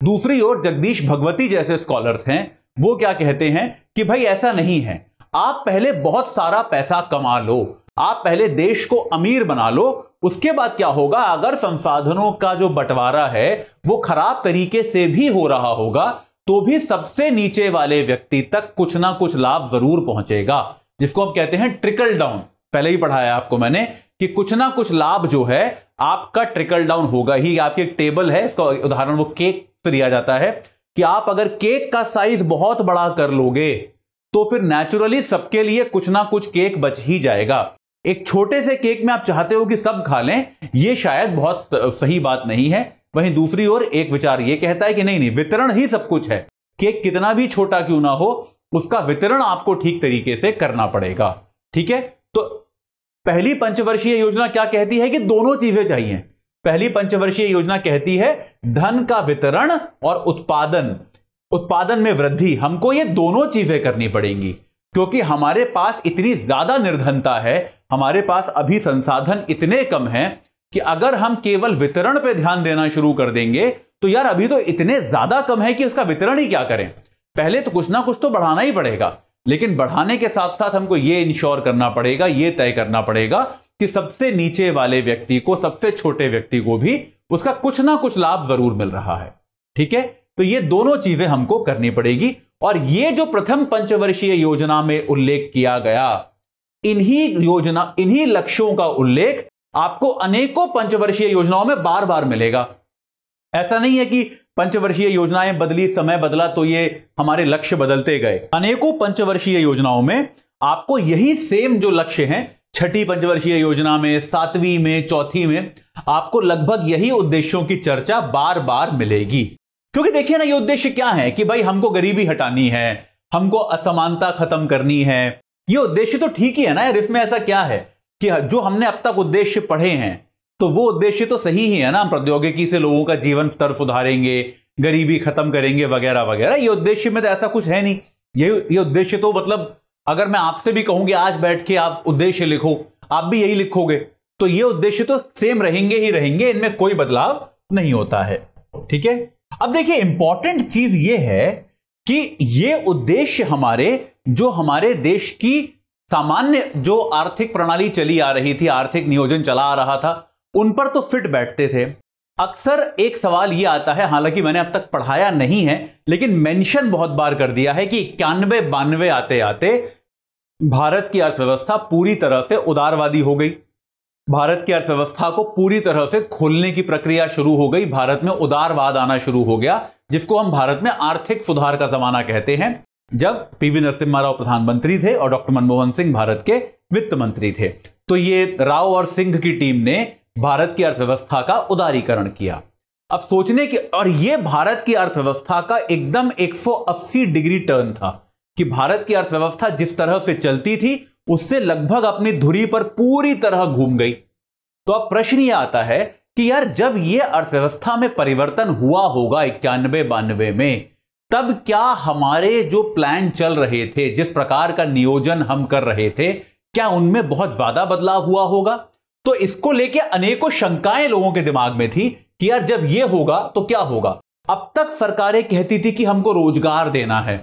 Speaker 1: दूसरी ओर जगदीश भगवती जैसे स्कॉलर्स हैं वो क्या कहते हैं कि भाई ऐसा नहीं है आप पहले बहुत सारा पैसा कमा लो आप पहले देश को अमीर बना लो उसके बाद क्या होगा अगर संसाधनों का जो बंटवारा है वो खराब तरीके से भी हो रहा होगा तो भी सबसे नीचे वाले व्यक्ति तक कुछ ना कुछ लाभ जरूर पहुंचेगा जिसको हम कहते हैं ट्रिकल डाउन पहले ही पढ़ाया आपको मैंने कि कुछ ना कुछ लाभ जो है आपका ट्रिकल डाउन होगा ही आपकी एक टेबल है इसका उदाहरण वो केक से दिया जाता है कि आप अगर केक का साइज बहुत बड़ा कर लोगे तो फिर नेचुरली सबके लिए कुछ ना कुछ केक बच ही जाएगा एक छोटे से केक में आप चाहते हो कि सब खा लें यह शायद बहुत सही बात नहीं है वहीं दूसरी ओर एक विचार यह कहता है कि नहीं नहीं वितरण ही सब कुछ है केक कितना भी छोटा क्यों ना हो उसका वितरण आपको ठीक तरीके से करना पड़ेगा ठीक है तो पहली पंचवर्षीय योजना क्या कहती है कि दोनों चीजें चाहिए पहली पंचवर्षीय योजना कहती है धन का वितरण और उत्पादन उत्पादन में वृद्धि हमको ये दोनों चीजें करनी पड़ेंगी क्योंकि हमारे पास इतनी ज्यादा निर्धनता है हमारे पास अभी संसाधन इतने कम हैं कि अगर हम केवल वितरण पे ध्यान देना शुरू कर देंगे तो यार अभी तो इतने ज्यादा कम है कि उसका वितरण ही क्या करें पहले तो कुछ ना कुछ तो बढ़ाना ही पड़ेगा लेकिन बढ़ाने के साथ साथ हमको ये इंश्योर करना पड़ेगा ये तय करना पड़ेगा कि सबसे नीचे वाले व्यक्ति को सबसे छोटे व्यक्ति को भी उसका कुछ ना कुछ लाभ जरूर मिल रहा है ठीक है तो ये दोनों चीजें हमको करनी पड़ेगी और ये जो प्रथम पंचवर्षीय योजना में उल्लेख किया गया इन्हीं योजना इन्हीं लक्ष्यों का उल्लेख आपको अनेकों पंचवर्षीय योजनाओं में बार बार मिलेगा ऐसा नहीं है कि पंचवर्षीय योजनाएं बदली समय बदला तो ये हमारे लक्ष्य बदलते गए अनेकों पंचवर्षीय योजनाओं में आपको यही सेम जो लक्ष्य हैं छठी पंचवर्षीय योजना में सातवीं में चौथी में आपको लगभग यही उद्देश्यों की चर्चा बार बार मिलेगी क्योंकि देखिए ना ये उद्देश्य क्या है कि भाई हमको गरीबी हटानी है हमको असमानता खत्म करनी है ये उद्देश्य तो ठीक ही है ना यार इसमें ऐसा क्या है कि हाँ, जो हमने अब तक उद्देश्य पढ़े हैं तो वो उद्देश्य तो सही ही है ना प्रौद्योगिकी से लोगों का जीवन स्तर सुधारेंगे गरीबी खत्म करेंगे वगैरह वगैरह ये उद्देश्य में तो ऐसा कुछ है नहीं ये ये उद्देश्य तो मतलब अगर मैं आपसे भी कहूंगी आज बैठ के आप उद्देश्य लिखो आप भी यही लिखोगे तो ये उद्देश्य तो सेम रहेंगे ही रहेंगे इनमें कोई बदलाव नहीं होता है ठीक है अब देखिए इंपॉर्टेंट चीज ये है कि ये उद्देश्य हमारे जो हमारे देश की सामान्य जो आर्थिक प्रणाली चली आ रही थी आर्थिक नियोजन चला आ रहा था उन पर तो फिट बैठते थे अक्सर एक सवाल ये आता है हालांकि मैंने अब तक पढ़ाया नहीं है लेकिन मेंशन बहुत बार कर दिया है कि इक्यानवे बानवे आते आते भारत की अर्थव्यवस्था पूरी तरह से उदारवादी हो गई भारत की अर्थव्यवस्था को पूरी तरह से खोलने की प्रक्रिया शुरू हो गई भारत में उदारवाद आना शुरू हो गया जिसको हम भारत में आर्थिक सुधार का जमाना कहते हैं जब पीवी नरसिम्हा राव प्रधानमंत्री थे और डॉक्टर मनमोहन सिंह भारत के वित्त मंत्री थे तो ये राव और सिंह की टीम ने भारत की अर्थव्यवस्था का उदारीकरण किया अब सोचने की और ये भारत की अर्थव्यवस्था का एकदम 180 डिग्री टर्न था कि भारत की अर्थव्यवस्था जिस तरह से चलती थी उससे लगभग अपनी धुरी पर पूरी तरह घूम गई तो अब प्रश्न ये आता है कि यार जब ये अर्थव्यवस्था में परिवर्तन हुआ होगा इक्यानवे बानवे में तब क्या हमारे जो प्लान चल रहे थे जिस प्रकार का नियोजन हम कर रहे थे क्या उनमें बहुत ज्यादा बदलाव हुआ होगा तो इसको लेके अनेकों शंकाएं लोगों के दिमाग में थी कि यार जब ये होगा तो क्या होगा अब तक सरकारें कहती थी कि हमको रोजगार देना है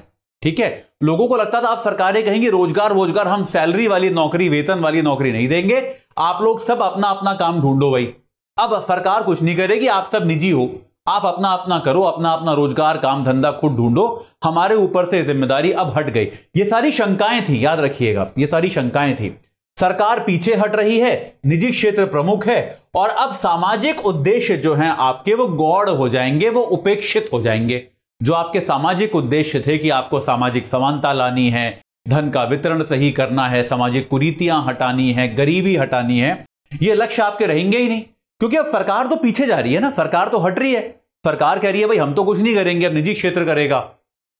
Speaker 1: ठीक है लोगों को लगता था आप सरकारें कहेंगी रोजगार रोजगार हम सैलरी वाली नौकरी वेतन वाली नौकरी नहीं देंगे आप लोग सब अपना अपना काम ढूंढो भाई अब सरकार कुछ नहीं करेगी आप सब निजी हो आप अपना अपना करो अपना अपना रोजगार काम धंधा खुद ढूंढो हमारे ऊपर से जिम्मेदारी अब हट गई ये सारी शंकाएं थी याद रखिएगा ये सारी शंकाएं थी सरकार पीछे हट रही है निजी क्षेत्र प्रमुख है और अब सामाजिक उद्देश्य जो हैं आपके वो गौड़ हो जाएंगे वो उपेक्षित हो जाएंगे जो आपके सामाजिक उद्देश्य थे कि आपको सामाजिक समानता लानी है धन का वितरण सही करना है सामाजिक कुरीतियां हटानी है गरीबी हटानी है ये लक्ष्य आपके रहेंगे ही नहीं क्योंकि अब सरकार तो पीछे जा रही है ना सरकार तो हट रही है सरकार कह रही है भाई हम तो कुछ नहीं करेंगे अब निजी क्षेत्र करेगा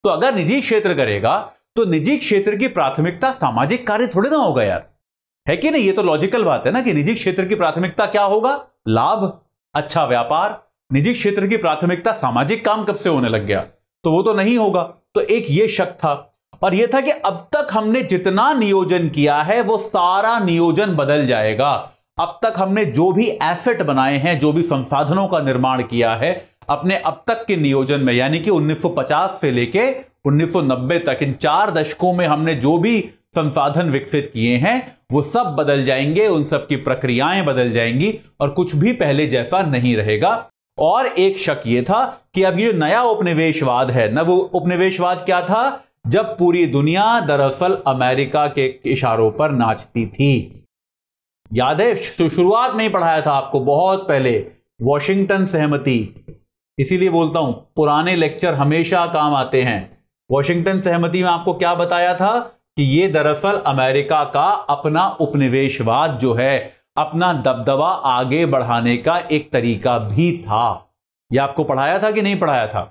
Speaker 1: तो अगर निजी क्षेत्र करेगा तो निजी क्षेत्र की प्राथमिकता सामाजिक कार्य थोड़े ना होगा यार है कि नहीं ये तो लॉजिकल बात है ना कि निजी क्षेत्र की प्राथमिकता क्या होगा लाभ अच्छा व्यापार निजी क्षेत्र की प्राथमिकता सामाजिक काम कब से होने लग गया तो वो तो नहीं होगा तो एक ये शक था और यह था कि अब तक हमने जितना नियोजन किया है वो सारा नियोजन बदल जाएगा अब तक हमने जो भी एसेट बनाए हैं जो भी संसाधनों का निर्माण किया है अपने अब तक के नियोजन में यानी कि 1950 से लेके 1990 तक इन चार दशकों में हमने जो भी संसाधन विकसित किए हैं वो सब बदल जाएंगे उन सब की प्रक्रियाएं बदल जाएंगी और कुछ भी पहले जैसा नहीं रहेगा और एक शक ये था कि अब ये जो नया उपनिवेशवाद है न वो उपनिवेशवाद क्या था जब पूरी दुनिया दरअसल अमेरिका के इशारों पर नाचती थी याद है शुरुआत में ही पढ़ाया था आपको बहुत पहले वॉशिंगटन सहमति इसीलिए बोलता हूं पुराने लेक्चर हमेशा काम आते हैं वॉशिंगटन सहमति में आपको क्या बताया था कि ये दरअसल अमेरिका का अपना उपनिवेशवाद जो है अपना दबदबा आगे बढ़ाने का एक तरीका भी था यह आपको पढ़ाया था कि नहीं पढ़ाया था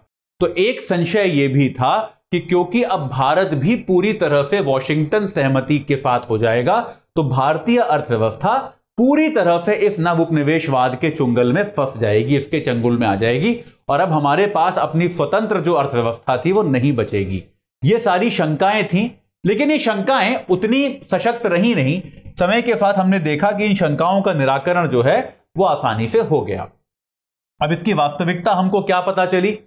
Speaker 1: तो एक संशय यह भी था कि क्योंकि अब भारत भी पूरी तरह से वॉशिंगटन सहमति के साथ हो जाएगा तो भारतीय अर्थव्यवस्था पूरी तरह से इस नव उपनिवेशवाद के चुंगल में फंस जाएगी इसके चंगुल में आ जाएगी और अब हमारे पास अपनी स्वतंत्र जो अर्थव्यवस्था थी वो नहीं बचेगी ये सारी शंकाएं थी लेकिन ये शंकाएं उतनी सशक्त रही नहीं समय के साथ हमने देखा कि इन शंकाओं का निराकरण जो है वो आसानी से हो गया अब इसकी वास्तविकता हमको क्या पता चली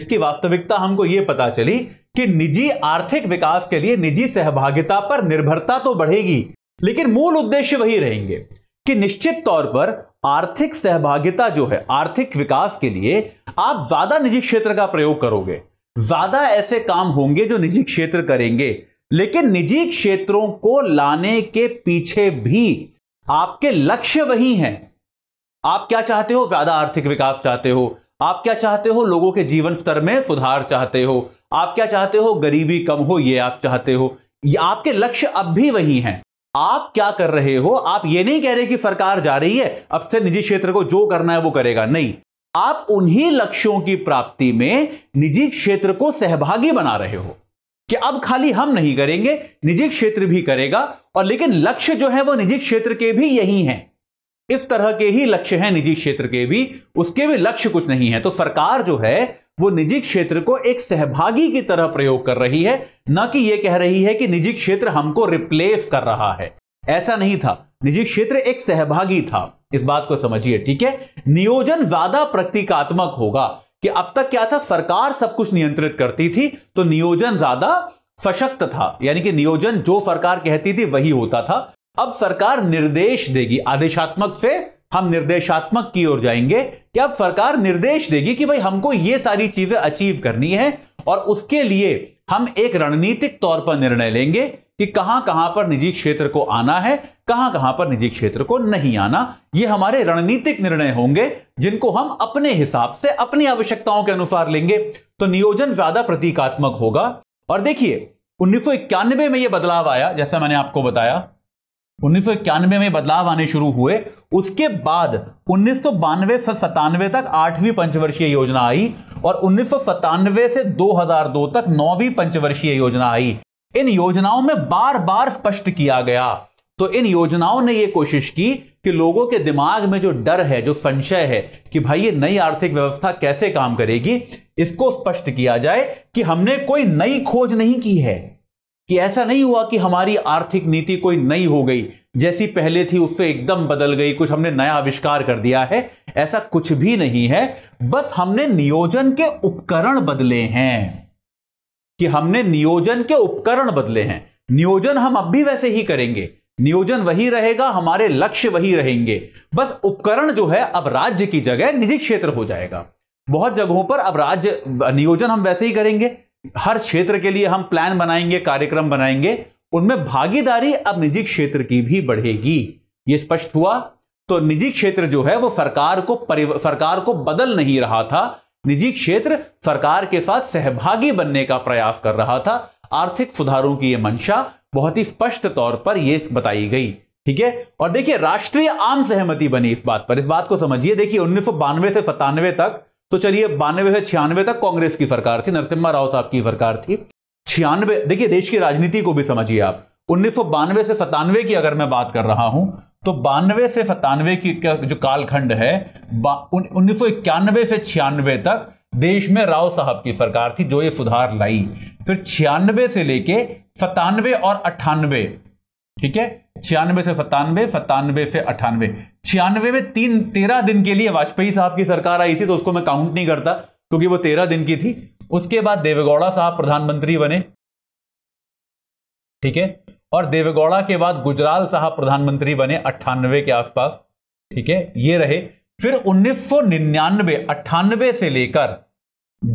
Speaker 1: इसकी वास्तविकता हमको ये पता चली कि निजी आर्थिक विकास के लिए निजी सहभागिता पर निर्भरता तो बढ़ेगी लेकिन मूल उद्देश्य वही रहेंगे कि निश्चित तौर पर आर्थिक सहभागिता जो है आर्थिक विकास के लिए आप ज्यादा निजी क्षेत्र का प्रयोग करोगे ज्यादा ऐसे काम होंगे जो निजी क्षेत्र करेंगे लेकिन निजी क्षेत्रों को लाने के पीछे भी आपके लक्ष्य वही हैं आप क्या चाहते हो ज्यादा आर्थिक विकास चाहते हो आप क्या चाहते हो लोगों के जीवन स्तर में सुधार चाहते हो आप क्या चाहते हो गरीबी कम हो ये आप चाहते हो ये आपके लक्ष्य अब भी वही हैं आप क्या कर रहे हो आप ये नहीं कह रहे कि सरकार जा रही है अब से निजी क्षेत्र को जो करना है वो करेगा नहीं आप उन्हीं लक्ष्यों की प्राप्ति में निजी क्षेत्र को सहभागी बना रहे हो कि अब खाली हम नहीं करेंगे निजी क्षेत्र भी करेगा और लेकिन लक्ष्य जो है वो निजी क्षेत्र के भी यही हैं इस तरह के ही लक्ष्य हैं निजी क्षेत्र के भी उसके भी लक्ष्य कुछ नहीं है तो सरकार जो है वो निजी क्षेत्र को एक सहभागी की तरह प्रयोग कर रही है न कि यह कह रही है कि निजी क्षेत्र हमको रिप्लेस कर रहा है ऐसा नहीं था निजी क्षेत्र एक सहभागी था इस बात को समझिए ठीक है नियोजन ज्यादा प्रतीकात्मक होगा कि अब तक क्या था सरकार सब कुछ नियंत्रित करती थी तो नियोजन ज्यादा सशक्त था यानी कि नियोजन जो सरकार कहती थी वही होता था अब सरकार निर्देश देगी आदेशात्मक से हम निर्देशात्मक की ओर जाएंगे कि अब सरकार निर्देश देगी कि भाई हमको ये सारी चीजें अचीव करनी है और उसके लिए हम एक रणनीतिक तौर पर निर्णय लेंगे कि कहां कहां पर निजी क्षेत्र को आना है कहां कहां पर निजी क्षेत्र को नहीं आना ये हमारे रणनीतिक निर्णय होंगे जिनको हम अपने हिसाब से अपनी आवश्यकताओं के अनुसार लेंगे तो नियोजन ज्यादा प्रतीकात्मक होगा और देखिए उन्नीस में यह बदलाव आया जैसा मैंने आपको बताया उन्नीस में बदलाव आने शुरू हुए उसके बाद उन्नीस से सतानवे तक आठवीं पंचवर्षीय योजना आई और उन्नीस से 2002 तक नौवीं पंचवर्षीय योजना आई इन योजनाओं में बार बार स्पष्ट किया गया तो इन योजनाओं ने यह कोशिश की कि लोगों के दिमाग में जो डर है जो संशय है कि भाई ये नई आर्थिक व्यवस्था कैसे काम करेगी इसको स्पष्ट किया जाए कि हमने कोई नई खोज नहीं की है कि ऐसा नहीं हुआ कि हमारी आर्थिक नीति कोई नई हो गई जैसी पहले थी उससे एकदम बदल गई कुछ हमने नया आविष्कार कर दिया है ऐसा कुछ भी नहीं है बस हमने नियोजन के उपकरण बदले हैं कि हमने नियोजन के उपकरण बदले हैं नियोजन हम अब भी वैसे ही करेंगे नियोजन वही रहेगा हमारे लक्ष्य वही रहेंगे बस उपकरण जो है अब राज्य की जगह निजी क्षेत्र हो जाएगा बहुत जगहों पर अब राज्य नियोजन हम वैसे ही करेंगे हर क्षेत्र के लिए हम प्लान बनाएंगे कार्यक्रम बनाएंगे उनमें भागीदारी अब निजी क्षेत्र की भी बढ़ेगी ये स्पष्ट हुआ तो निजी क्षेत्र जो है वो सरकार को सरकार को बदल नहीं रहा था निजी क्षेत्र सरकार के साथ सहभागी बनने का प्रयास कर रहा था आर्थिक सुधारों की यह मंशा बहुत ही स्पष्ट तौर पर यह बताई गई ठीक है और देखिए राष्ट्रीय आम सहमति बनी इस बात पर इस बात को समझिए देखिए उन्नीस से सत्तानवे तक तो चलिए बानवे से छियानवे तक कांग्रेस की सरकार थी नरसिम्हा राव साहब की सरकार थी छियानवे देखिए देश की राजनीति को भी समझिए आप उन्नीस से सतानवे की अगर मैं बात कर रहा हूं तो बानवे से सतानवे की जो कालखंड है उन्नीस से छियानवे तक देश में राव साहब की सरकार थी जो ये सुधार लाई फिर छियानवे से लेके सतानवे और अट्ठानवे ठीक है छियानवे से सत्तानवे सत्तानवे से अट्ठानवे छियानवे में तीन तेरह दिन के लिए वाजपेयी साहब की सरकार आई थी तो उसको मैं काउंट नहीं करता क्योंकि वो तेरह दिन की थी उसके बाद देवेगौड़ा साहब प्रधानमंत्री बने ठीक है और देवेगौड़ा के बाद गुजराल साहब प्रधानमंत्री बने अट्ठानवे के आसपास ठीक है ये रहे फिर 1999 अट्ठानवे से लेकर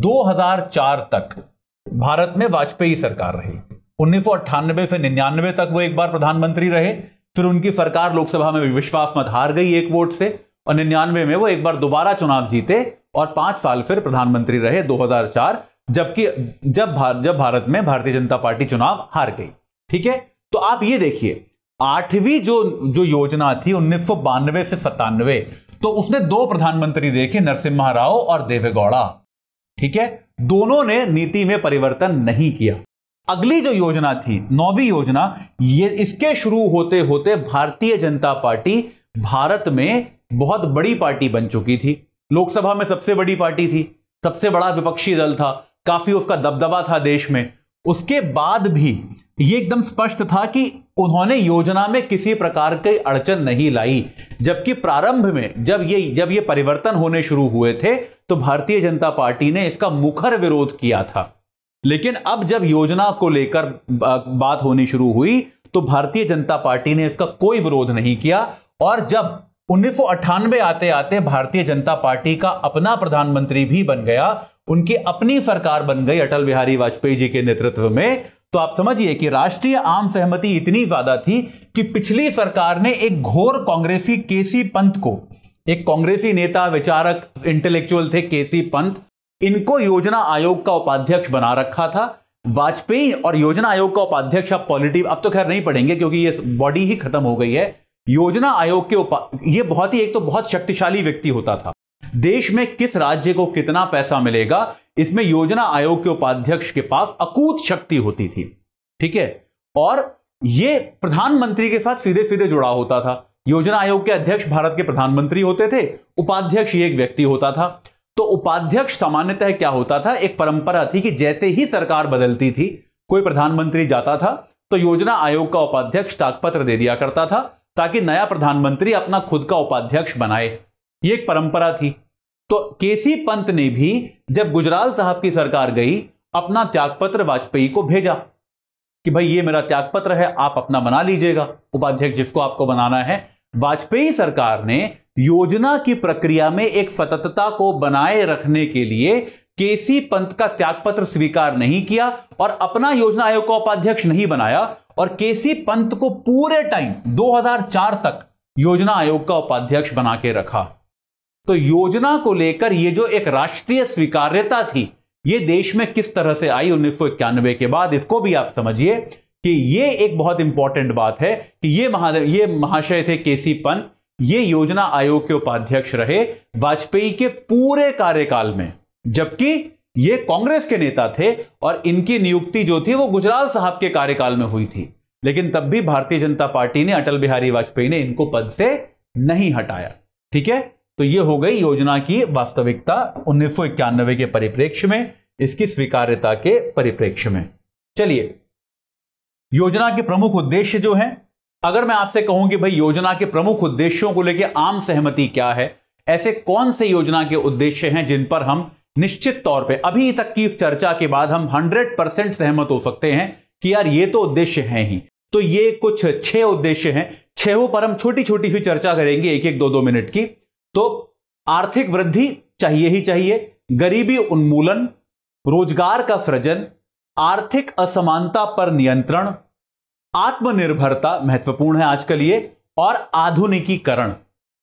Speaker 1: 2004 तक भारत में वाजपेयी सरकार रही उन्नीस से निन्यानवे तक वो एक बार प्रधानमंत्री रहे फिर उनकी सरकार लोकसभा में विश्वास मत हार गई एक वोट से और निन्यानवे में वो एक बार दोबारा चुनाव जीते और पांच साल फिर प्रधानमंत्री रहे 2004 जबकि जब भार, जब भारत में भारतीय जनता पार्टी चुनाव हार गई ठीक है तो आप ये देखिए आठवीं जो जो योजना थी उन्नीस से सत्तानवे तो उसने दो प्रधानमंत्री देखे नरसिम्हा राव और देवेगौड़ा ठीक है दोनों ने नीति में परिवर्तन नहीं किया अगली जो योजना थी नौवीं योजना ये इसके शुरू होते होते भारतीय जनता पार्टी भारत में बहुत बड़ी पार्टी बन चुकी थी लोकसभा में सबसे बड़ी पार्टी थी सबसे बड़ा विपक्षी दल था काफी उसका दबदबा था देश में उसके बाद भी ये एकदम स्पष्ट था कि उन्होंने योजना में किसी प्रकार की अड़चन नहीं लाई जबकि प्रारंभ में जब ये जब ये परिवर्तन होने शुरू हुए थे तो भारतीय जनता पार्टी ने इसका मुखर विरोध किया था लेकिन अब जब योजना को लेकर बात होनी शुरू हुई तो भारतीय जनता पार्टी ने इसका कोई विरोध नहीं किया और जब उन्नीस आते आते भारतीय जनता पार्टी का अपना प्रधानमंत्री भी बन गया उनकी अपनी सरकार बन गई अटल बिहारी वाजपेयी जी के नेतृत्व में तो आप समझिए कि राष्ट्रीय आम सहमति इतनी ज्यादा थी कि पिछली सरकार ने एक घोर कांग्रेसी केसी पंत को एक कांग्रेसी नेता विचारक इंटेलेक्चुअल थे केसी पंत इनको योजना आयोग का उपाध्यक्ष बना रखा था वाजपेयी और योजना आयोग का उपाध्यक्ष अब पॉलिटिव अब तो खैर नहीं पढ़ेंगे क्योंकि ये बॉडी ही खत्म हो गई है योजना आयोग के उपा ये बहुत ही एक तो बहुत शक्तिशाली व्यक्ति होता था देश में किस राज्य को कितना पैसा मिलेगा इसमें योजना आयोग के उपाध्यक्ष के पास अकूत शक्ति होती थी ठीक है और ये प्रधानमंत्री के साथ सीधे सीधे जुड़ा होता था योजना आयोग के अध्यक्ष भारत के प्रधानमंत्री होते थे उपाध्यक्ष ये एक व्यक्ति होता था तो उपाध्यक्ष सामान्यतः क्या होता था एक परंपरा थी कि जैसे ही सरकार बदलती थी कोई प्रधानमंत्री जाता था तो योजना आयोग का उपाध्यक्ष ताकपत्र दे दिया करता था ताकि नया प्रधानमंत्री अपना खुद का उपाध्यक्ष बनाए ये एक परंपरा थी तो केसी पंत ने भी जब गुजराल साहब की सरकार गई अपना त्यागपत्र वाजपेयी को भेजा कि भाई ये मेरा त्यागपत्र है आप अपना बना लीजिएगा उपाध्यक्ष जिसको आपको बनाना है वाजपेयी सरकार ने योजना की प्रक्रिया में एक सततता को बनाए रखने के लिए केसी पंत का त्यागपत्र स्वीकार नहीं किया और अपना योजना आयोग का उपाध्यक्ष नहीं बनाया और केसी पंत को पूरे टाइम 2004 तक योजना आयोग का उपाध्यक्ष बना के रखा तो योजना को लेकर यह जो एक राष्ट्रीय स्वीकार्यता थी ये देश में किस तरह से आई उन्नीस के बाद इसको भी आप समझिए कि ये एक बहुत इंपॉर्टेंट बात है कि ये महादेव ये महाशय थे केसी पन ये योजना आयोग के उपाध्यक्ष रहे वाजपेयी के पूरे कार्यकाल में जबकि ये कांग्रेस के नेता थे और इनकी नियुक्ति जो थी वो गुजराल साहब के कार्यकाल में हुई थी लेकिन तब भी भारतीय जनता पार्टी ने अटल बिहारी वाजपेयी ने इनको पद से नहीं हटाया ठीक है तो ये हो गई योजना की वास्तविकता उन्नीस के परिप्रेक्ष्य में इसकी स्वीकार्यता के परिप्रेक्ष्य में चलिए योजना के प्रमुख उद्देश्य जो है अगर मैं आपसे कहूं कि भाई योजना के प्रमुख उद्देश्यों को लेकर आम सहमति क्या है ऐसे कौन से योजना के उद्देश्य हैं जिन पर हम निश्चित तौर पे अभी तक की इस चर्चा के बाद हम 100 परसेंट सहमत हो सकते हैं कि यार ये तो उद्देश्य हैं ही तो ये कुछ छह उद्देश्य हैं छहों पर हम छोटी छोटी सी चर्चा करेंगे एक एक दो दो मिनट की तो आर्थिक वृद्धि चाहिए ही चाहिए गरीबी उन्मूलन रोजगार का सृजन आर्थिक असमानता पर नियंत्रण आत्मनिर्भरता महत्वपूर्ण है आज के लिए और आधुनिकीकरण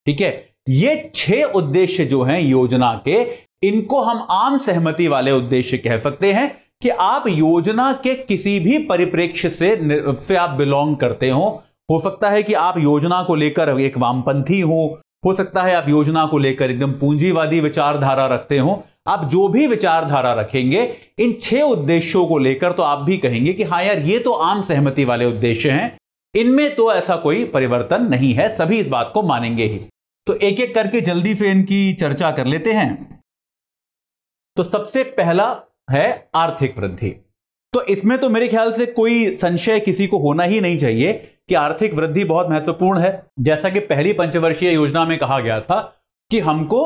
Speaker 1: ठीक है ये छह उद्देश्य जो हैं योजना के इनको हम आम सहमति वाले उद्देश्य कह सकते हैं कि आप योजना के किसी भी परिप्रेक्ष्य से से आप बिलोंग करते हो हो सकता है कि आप योजना को लेकर एक वामपंथी हो हो सकता है आप योजना को लेकर एकदम पूंजीवादी विचारधारा रखते हो आप जो भी विचारधारा रखेंगे इन छह उद्देश्यों को लेकर तो आप भी कहेंगे कि हाँ यार ये तो आम सहमति वाले उद्देश्य हैं इनमें तो ऐसा कोई परिवर्तन नहीं है सभी इस बात को मानेंगे ही तो एक एक करके जल्दी से इनकी चर्चा कर लेते हैं तो सबसे पहला है आर्थिक वृद्धि तो इसमें तो मेरे ख्याल से कोई संशय किसी को होना ही नहीं चाहिए कि आर्थिक वृद्धि बहुत महत्वपूर्ण है जैसा कि पहली पंचवर्षीय योजना में कहा गया था कि हमको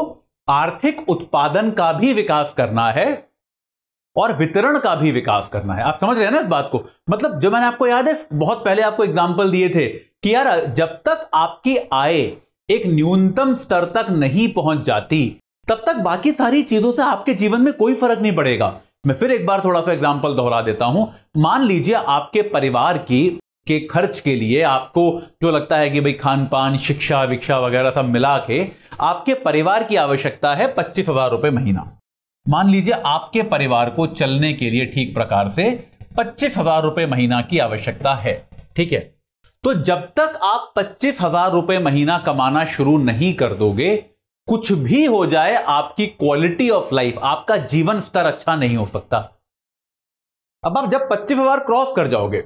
Speaker 1: आर्थिक उत्पादन का भी विकास करना है और वितरण का भी विकास करना है आप समझ रहे हैं ना इस बात को मतलब जो मैंने आपको याद है बहुत पहले आपको एग्जाम्पल दिए थे कि यार जब तक आपकी आय एक न्यूनतम स्तर तक नहीं पहुंच जाती तब तक बाकी सारी चीजों से आपके जीवन में कोई फर्क नहीं पड़ेगा मैं फिर एक बार थोड़ा सा एग्जाम्पल दोहरा देता हूं मान लीजिए आपके परिवार की के खर्च के लिए आपको जो लगता है कि भाई खान पान शिक्षा विक्षा वगैरह सब मिला के आपके परिवार की आवश्यकता है पच्चीस हजार रुपए महीना मान लीजिए आपके परिवार को चलने के लिए ठीक प्रकार से पच्चीस हजार रुपए महीना की आवश्यकता है ठीक है तो जब तक आप पच्चीस हजार रुपए महीना कमाना शुरू नहीं कर दोगे कुछ भी हो जाए आपकी क्वालिटी ऑफ लाइफ आपका जीवन स्तर अच्छा नहीं
Speaker 2: हो सकता अब आप जब पच्चीस हजार क्रॉस कर जाओगे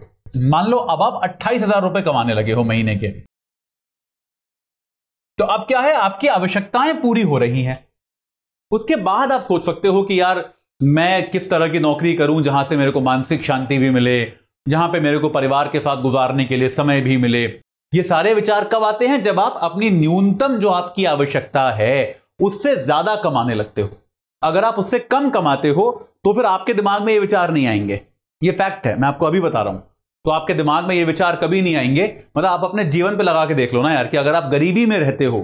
Speaker 2: मान लो अब आप अट्ठाईस हजार रुपए कमाने लगे हो महीने के तो अब क्या है आपकी आवश्यकताएं पूरी हो रही हैं उसके बाद आप सोच सकते हो कि यार मैं
Speaker 1: किस तरह की नौकरी करूं जहां से मेरे को मानसिक शांति भी मिले जहां पे मेरे को परिवार के साथ गुजारने के लिए समय भी मिले ये सारे विचार कब आते हैं जब आप अपनी न्यूनतम जो आपकी आवश्यकता है उससे ज्यादा कमाने लगते हो अगर आप उससे कम कमाते हो तो फिर आपके दिमाग में ये विचार नहीं आएंगे ये फैक्ट है मैं आपको अभी बता रहा हूं तो आपके दिमाग में ये विचार कभी नहीं आएंगे मतलब आप अपने जीवन पे लगा के देख लो ना यार कि अगर आप गरीबी में रहते हो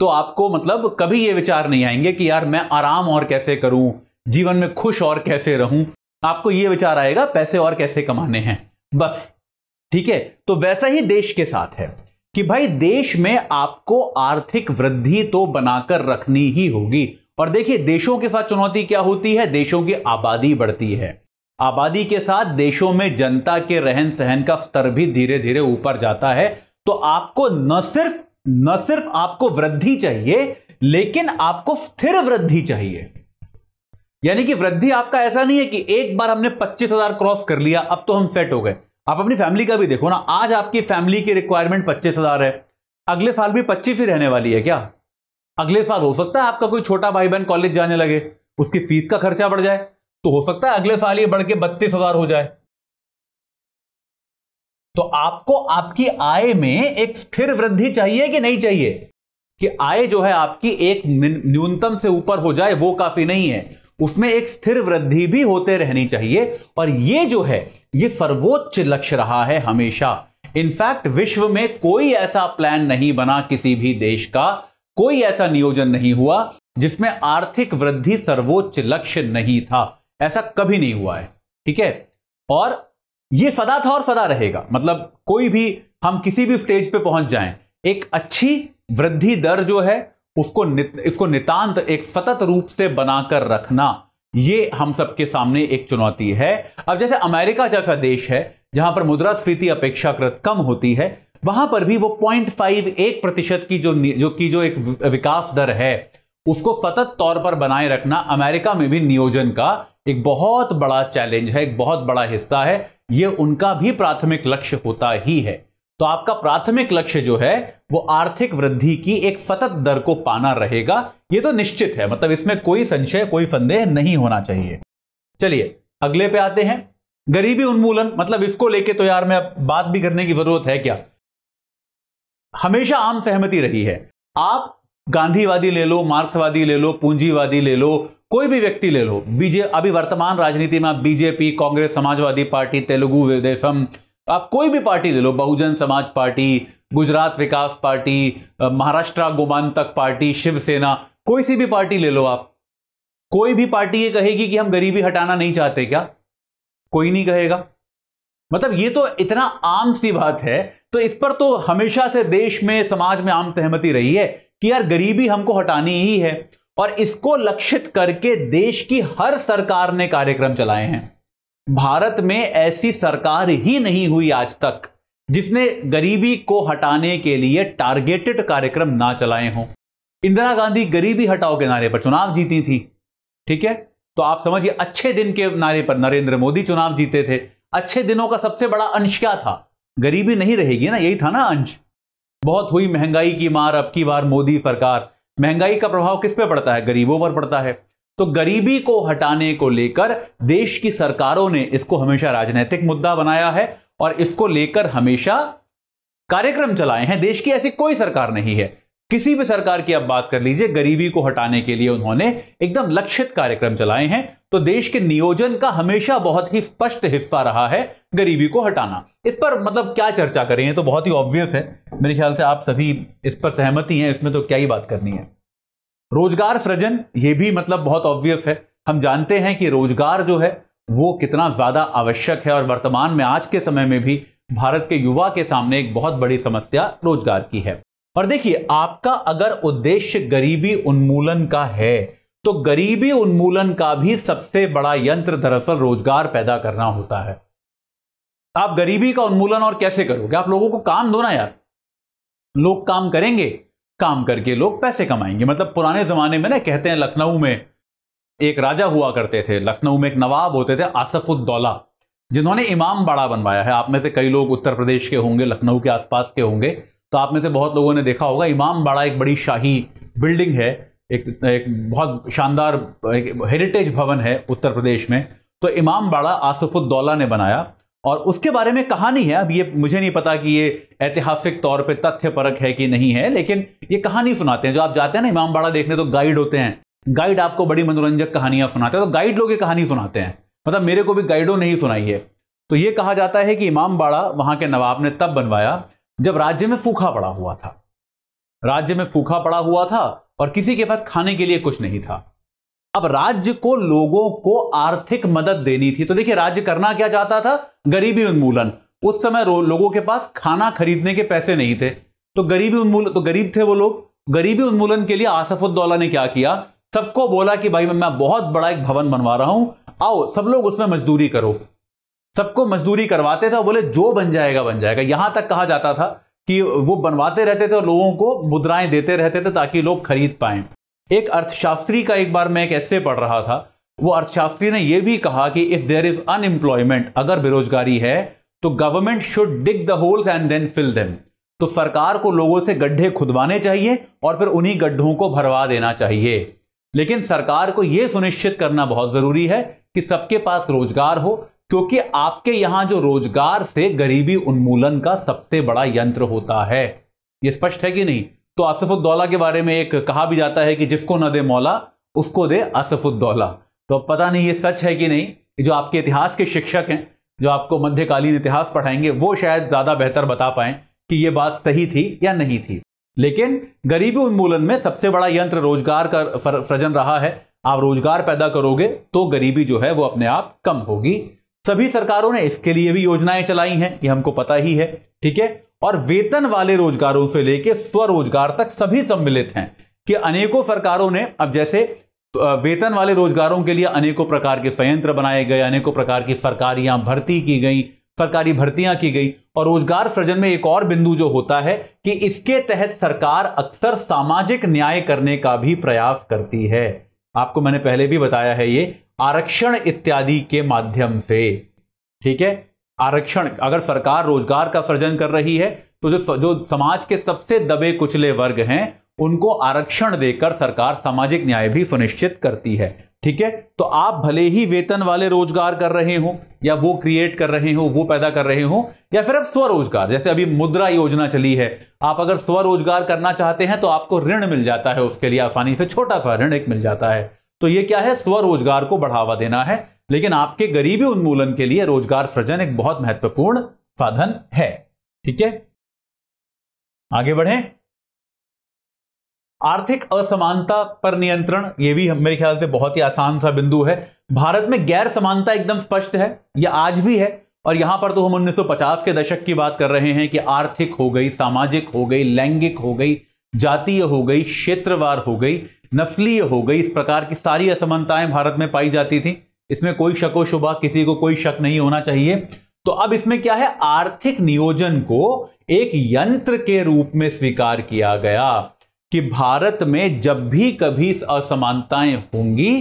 Speaker 1: तो आपको मतलब कभी ये विचार नहीं आएंगे कि यार मैं आराम और कैसे करूं जीवन में खुश और कैसे रहूं आपको ये विचार आएगा पैसे और कैसे कमाने हैं बस ठीक है तो वैसा ही देश के साथ है कि भाई देश में आपको आर्थिक वृद्धि तो बनाकर रखनी ही होगी और देखिए देशों के साथ चुनौती क्या होती है देशों की आबादी बढ़ती है आबादी के साथ देशों में जनता के रहन सहन का स्तर भी धीरे धीरे ऊपर जाता है तो आपको न सिर्फ न सिर्फ आपको वृद्धि चाहिए लेकिन आपको स्थिर वृद्धि चाहिए यानी कि वृद्धि आपका ऐसा नहीं है कि एक बार हमने पच्चीस हजार क्रॉस कर लिया अब तो हम सेट हो गए आप अपनी फैमिली का भी देखो ना आज आपकी फैमिली की रिक्वायरमेंट पच्चीस हजार है अगले साल भी पच्चीस ही रहने वाली है क्या
Speaker 2: अगले साल हो सकता है आपका कोई छोटा भाई बहन कॉलेज जाने लगे उसकी फीस का खर्चा बढ़ जाए तो हो सकता है अगले साल ये बढ़ के बत्तीस हजार हो जाए तो आपको आपकी आय में एक स्थिर वृद्धि चाहिए कि नहीं चाहिए कि आय जो
Speaker 1: है आपकी एक न्यूनतम से ऊपर हो जाए वो काफी नहीं है उसमें एक स्थिर वृद्धि भी होते रहनी चाहिए और ये जो है ये सर्वोच्च लक्ष्य रहा है हमेशा इनफैक्ट विश्व में कोई ऐसा प्लान नहीं बना किसी भी देश का कोई ऐसा नियोजन नहीं हुआ जिसमें आर्थिक वृद्धि सर्वोच्च लक्ष्य नहीं था ऐसा कभी नहीं हुआ है ठीक है और ये सदा था और सदा रहेगा मतलब कोई भी हम किसी भी स्टेज पे पहुंच जाएं एक अच्छी वृद्धि दर जो है उसको नि, इसको नितांत एक सतत रूप से बनाकर रखना ये हम सबके सामने एक चुनौती है अब जैसे अमेरिका जैसा देश है जहां पर मुद्रा स्फीति अपेक्षाकृत कम होती है वहां पर भी वो पॉइंट फाइव एक प्रतिशत की जो जो की जो एक विकास दर है उसको सतत तौर पर बनाए रखना अमेरिका में भी नियोजन का एक बहुत बड़ा चैलेंज है एक बहुत बड़ा हिस्सा है ये उनका भी प्राथमिक लक्ष्य होता ही है तो आपका प्राथमिक लक्ष्य जो है वो आर्थिक वृद्धि की एक सतत दर को पाना रहेगा ये तो निश्चित है मतलब इसमें कोई संशय कोई संदेह नहीं होना चाहिए चलिए अगले पे आते हैं गरीबी उन्मूलन मतलब इसको लेके तो यार मैं अब बात भी करने की जरूरत है क्या हमेशा आम सहमति रही है आप गांधीवादी ले लो मार्क्सवादी ले लो पूंजीवादी ले लो कोई भी व्यक्ति ले लो बीजे अभी वर्तमान राजनीति में आप बीजेपी कांग्रेस समाजवादी पार्टी तेलुगु विदेशम आप कोई भी पार्टी ले लो Bahujan Samaj party Gujarat Vikas party Maharashtra Gomantak party Shiv Sena कोई सी भी पार्टी ले लो आप कोई भी पार्टी ये कहेगी कि हम गरीबी हटाना नहीं चाहते क्या कोई नहीं कहेगा मतलब ये तो इतना आम सी बात है तो इस पर तो हमेशा से देश में समाज में आम सहमति रही है कि यार गरीबी हमको हटानी ही है और इसको लक्षित करके देश की हर सरकार ने कार्यक्रम चलाए हैं भारत में ऐसी सरकार ही नहीं हुई आज तक जिसने गरीबी को हटाने के लिए टारगेटेड कार्यक्रम ना चलाए हों इंदिरा गांधी गरीबी हटाओ के नारे पर चुनाव जीती थी ठीक है तो आप समझिए अच्छे दिन के नारे पर नरेंद्र मोदी चुनाव जीते थे अच्छे दिनों का सबसे बड़ा अंश क्या था गरीबी नहीं रहेगी ना यही था ना अंश बहुत हुई महंगाई की मार अब की बार मोदी सरकार महंगाई का प्रभाव किस पे पड़ता है गरीबों पर पड़ता है तो गरीबी को हटाने को लेकर देश की सरकारों ने इसको हमेशा राजनीतिक मुद्दा बनाया है और इसको लेकर हमेशा कार्यक्रम चलाए हैं देश की ऐसी कोई सरकार नहीं है किसी भी सरकार की आप बात कर लीजिए गरीबी को हटाने के लिए उन्होंने एकदम लक्षित कार्यक्रम चलाए हैं तो देश के नियोजन का हमेशा बहुत ही स्पष्ट हिस्सा रहा है गरीबी को हटाना इस पर मतलब क्या चर्चा करें तो बहुत ही ऑब्वियस है मेरे ख्याल से आप सभी इस पर सहमति हैं इसमें तो क्या ही बात करनी है रोजगार सृजन ये भी मतलब बहुत ऑब्वियस है हम जानते हैं कि रोजगार जो है वो कितना ज्यादा आवश्यक है और वर्तमान में आज के समय में भी भारत के युवा के सामने एक बहुत बड़ी समस्या रोजगार की है और देखिए आपका अगर उद्देश्य गरीबी उन्मूलन का है तो गरीबी उन्मूलन का भी सबसे बड़ा यंत्र दरअसल रोजगार पैदा करना होता है आप गरीबी का उन्मूलन और कैसे करोगे आप लोगों को काम दो ना यार लोग काम करेंगे काम करके लोग पैसे कमाएंगे मतलब पुराने जमाने में ना कहते हैं लखनऊ में एक राजा हुआ करते थे लखनऊ में एक नवाब होते थे आसफुद्दौला जिन्होंने इमाम बाड़ा बनवाया है आप में से कई लोग उत्तर प्रदेश के होंगे लखनऊ के आसपास के होंगे तो आप में से बहुत लोगों ने देखा होगा इमाम बाड़ा एक बड़ी शाही बिल्डिंग है एक एक बहुत शानदार एक हेरिटेज भवन है उत्तर प्रदेश में तो इमाम बाड़ा आसफुद्दौला ने बनाया और उसके बारे में कहानी है अब ये मुझे नहीं पता कि ये ऐतिहासिक तौर पे परक है कि नहीं है लेकिन ये कहानी सुनाते हैं जो आप जाते हैं ना इमाम बाड़ा देखने तो गाइड होते हैं गाइड आपको बड़ी मनोरंजक कहानियां सुनाते हैं तो गाइड लोग ये कहानी सुनाते हैं मतलब मेरे को भी गाइडों ने ही सुनाई है तो ये कहा जाता है कि इमाम बाड़ा वहाँ के नवाब ने तब बनवाया जब राज्य में सूखा पड़ा हुआ था राज्य में सूखा पड़ा हुआ था और किसी के पास खाने के लिए कुछ नहीं था अब राज्य को लोगों को आर्थिक मदद देनी थी तो देखिए राज्य करना क्या चाहता था गरीबी उन्मूलन उस समय लोगों के पास खाना खरीदने के पैसे नहीं थे तो गरीबी उन्मूलन तो गरीब थे वो लोग गरीबी उन्मूलन के लिए आसफुद्दौला ने क्या किया सबको बोला कि भाई मैं बहुत बड़ा एक भवन बनवा रहा हूं आओ सब लोग उसमें मजदूरी करो सबको मजदूरी करवाते थे और बोले जो बन जाएगा बन जाएगा यहां तक कहा जाता था कि वो बनवाते रहते थे और लोगों को मुद्राएं देते रहते थे ताकि लोग खरीद पाए एक अर्थशास्त्री का एक बार मैं एक ऐसे पढ़ रहा था वो अर्थशास्त्री ने यह भी कहा कि इफ देयर इज अनएम्प्लॉयमेंट अगर बेरोजगारी है तो government should dig the holes and then fill them तो सरकार को लोगों से गड्ढे खुदवाने चाहिए और फिर उन्हीं गड्ढों को भरवा देना चाहिए लेकिन सरकार को यह सुनिश्चित करना बहुत जरूरी है कि सबके पास रोजगार हो क्योंकि आपके यहां जो रोजगार से गरीबी उन्मूलन का सबसे बड़ा यंत्र होता है ये स्पष्ट है कि नहीं तो आसफुद्दौला के बारे में एक कहा भी जाता है कि जिसको न दे मौला उसको दे आसफुद्दौला तो अब पता नहीं ये सच है कि नहीं जो आपके इतिहास के शिक्षक हैं जो आपको मध्यकालीन इतिहास पढ़ाएंगे वो शायद ज्यादा बेहतर बता पाए कि ये बात सही थी या नहीं थी लेकिन गरीबी उन्मूलन में सबसे बड़ा यंत्र रोजगार का सृजन रहा है आप रोजगार पैदा करोगे तो गरीबी जो है वो अपने आप कम होगी सभी सरकारों ने इसके लिए भी योजनाएं चलाई हैं ये हमको पता ही है ठीक है और वेतन वाले रोजगारों से लेकर स्वरोजगार तक सभी सम्मिलित हैं कि अनेकों सरकारों ने अब जैसे वेतन वाले रोजगारों के लिए अनेकों प्रकार के संयंत्र बनाए गए अनेकों प्रकार की सरकारियां भर्ती की गई सरकारी भर्तियां की गई और रोजगार सृजन में एक और बिंदु जो होता है कि इसके तहत सरकार अक्सर सामाजिक न्याय करने का भी प्रयास करती है आपको मैंने पहले भी बताया है ये आरक्षण इत्यादि के माध्यम से ठीक है आरक्षण अगर सरकार रोजगार का सृजन कर रही है तो जो जो समाज के सबसे दबे कुचले वर्ग हैं उनको आरक्षण देकर सरकार सामाजिक न्याय भी सुनिश्चित करती है ठीक है तो आप भले ही वेतन वाले रोजगार कर रहे हो या वो क्रिएट कर रहे हो वो पैदा कर रहे हो या फिर आप स्वरोजगार जैसे अभी मुद्रा योजना चली है आप अगर स्वरोजगार करना चाहते हैं तो आपको ऋण मिल जाता है उसके लिए आसानी से छोटा सा ऋण एक मिल जाता है तो ये क्या है स्वरोजगार को बढ़ावा देना है
Speaker 2: लेकिन आपके गरीबी उन्मूलन के लिए रोजगार सृजन एक बहुत महत्वपूर्ण साधन है ठीक है आगे बढ़े आर्थिक असमानता पर नियंत्रण ये भी मेरे ख्याल से बहुत ही आसान सा बिंदु है भारत में गैर
Speaker 1: समानता एकदम स्पष्ट है यह आज भी है और यहां पर तो हम 1950 के दशक की बात कर रहे हैं कि आर्थिक हो गई सामाजिक हो गई लैंगिक हो गई जातीय हो गई क्षेत्रवार हो गई नस्लीय हो गई इस प्रकार की सारी असमानताएं भारत में पाई जाती थी इसमें कोई शको शुभा किसी को कोई शक नहीं होना चाहिए तो अब इसमें क्या है आर्थिक नियोजन को एक यंत्र के रूप में स्वीकार किया गया कि भारत में जब भी कभी असमानताएं होंगी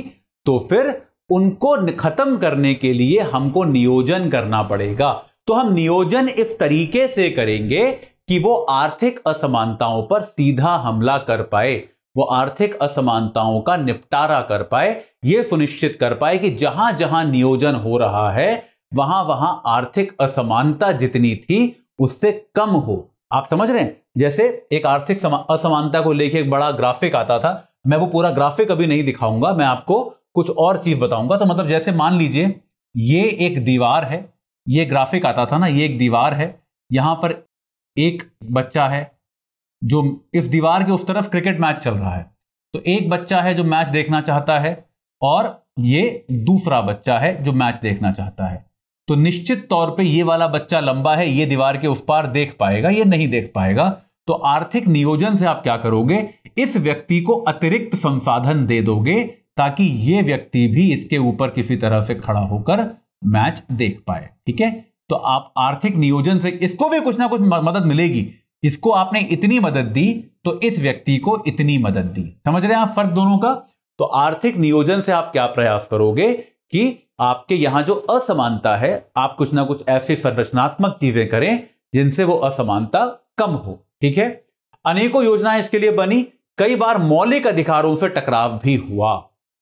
Speaker 1: तो फिर उनको खत्म करने के लिए हमको नियोजन करना पड़ेगा तो हम नियोजन इस तरीके से करेंगे कि वो आर्थिक असमानताओं पर सीधा हमला कर पाए वो आर्थिक असमानताओं का निपटारा कर पाए ये सुनिश्चित कर पाए कि जहां जहां नियोजन हो रहा है वहां वहां आर्थिक असमानता जितनी थी उससे कम हो आप समझ रहे हैं जैसे एक आर्थिक असमानता को लेके एक बड़ा ग्राफिक आता था मैं वो पूरा ग्राफिक अभी नहीं दिखाऊंगा मैं आपको कुछ और चीज बताऊंगा तो मतलब जैसे मान लीजिए ये एक दीवार है ये ग्राफिक आता था ना ये एक दीवार है यहां पर एक बच्चा है जो इस दीवार के उस तरफ क्रिकेट मैच चल रहा है तो एक बच्चा है जो मैच देखना चाहता है और ये दूसरा बच्चा है जो मैच देखना चाहता है तो निश्चित तौर पे ये वाला बच्चा लंबा है ये दीवार के उस पार देख पाएगा ये नहीं देख पाएगा तो आर्थिक नियोजन से आप क्या करोगे इस व्यक्ति को अतिरिक्त संसाधन दे दोगे ताकि ये व्यक्ति भी इसके ऊपर किसी तरह से खड़ा होकर मैच देख पाए ठीक है तो आप आर्थिक नियोजन से इसको भी कुछ ना कुछ मदद मिलेगी इसको आपने इतनी मदद दी तो इस व्यक्ति को इतनी मदद दी समझ रहे हैं आप फर्क दोनों का तो आर्थिक नियोजन से आप क्या प्रयास करोगे कि आपके यहां जो असमानता है आप कुछ ना कुछ ऐसे संरचनात्मक चीजें करें जिनसे वो असमानता कम हो ठीक है अनेकों योजनाएं इसके लिए बनी कई बार मौलिक अधिकारों से टकराव भी हुआ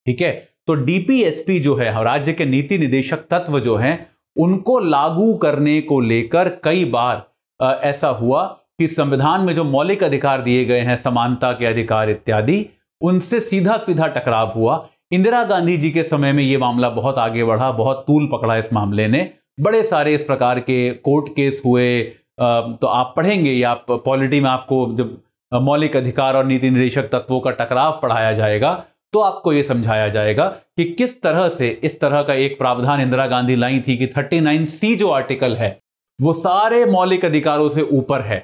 Speaker 1: ठीक है तो डीपीएसपी जो है राज्य के नीति निदेशक तत्व जो हैं उनको लागू करने को लेकर कई बार ऐसा हुआ कि संविधान में जो मौलिक अधिकार दिए गए हैं समानता के अधिकार इत्यादि उनसे सीधा सीधा टकराव हुआ इंदिरा गांधी जी के समय में ये मामला बहुत आगे बढ़ा बहुत तूल पकड़ा इस मामले ने बड़े सारे इस प्रकार के कोर्ट केस हुए तो आप पढ़ेंगे या आप पॉलिटी में आपको जब मौलिक अधिकार और नीति निदेशक तत्वों का टकराव पढ़ाया जाएगा तो आपको ये समझाया जाएगा कि किस तरह से इस तरह का एक प्रावधान इंदिरा गांधी लाई थी कि थर्टी सी जो आर्टिकल है वो सारे मौलिक अधिकारों से ऊपर है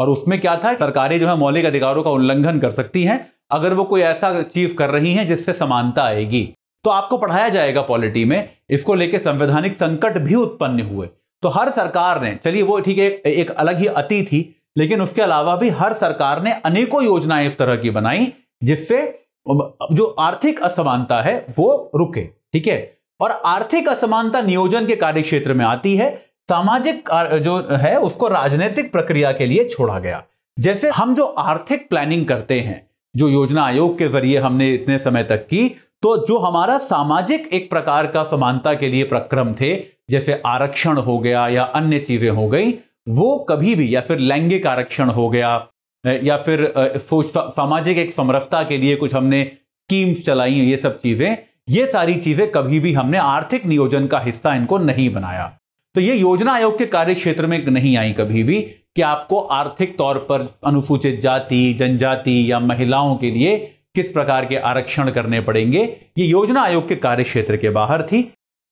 Speaker 1: और उसमें क्या था सरकारें जो है मौलिक अधिकारों का उल्लंघन कर सकती हैं अगर वो कोई ऐसा चीज कर रही हैं जिससे समानता आएगी तो आपको पढ़ाया जाएगा पॉलिटी में इसको लेके संवैधानिक संकट भी उत्पन्न हुए तो हर सरकार ने चलिए वो ठीक है एक अलग ही अति थी लेकिन उसके अलावा भी हर सरकार ने अनेकों योजनाएं इस तरह की बनाई जिससे जो आर्थिक असमानता है वो रुके ठीक है और आर्थिक असमानता नियोजन के कार्य क्षेत्र में आती है सामाजिक जो है उसको राजनीतिक प्रक्रिया के लिए छोड़ा गया जैसे हम जो आर्थिक प्लानिंग करते हैं जो योजना आयोग के जरिए हमने इतने समय तक की तो जो हमारा सामाजिक एक प्रकार का समानता के लिए प्रक्रम थे जैसे आरक्षण हो गया या अन्य चीजें हो गई वो कभी भी या फिर लैंगिक आरक्षण हो गया या फिर सामाजिक एक समरसता के लिए कुछ हमने स्कीम्स चलाई ये सब चीजें ये सारी चीजें कभी भी हमने आर्थिक नियोजन का हिस्सा इनको नहीं बनाया तो ये योजना आयोग के कार्य क्षेत्र में नहीं आई कभी भी कि आपको आर्थिक तौर पर अनुसूचित जाति जनजाति या महिलाओं के लिए किस प्रकार के आरक्षण करने पड़ेंगे ये योजना आयोग के कार्य क्षेत्र के बाहर थी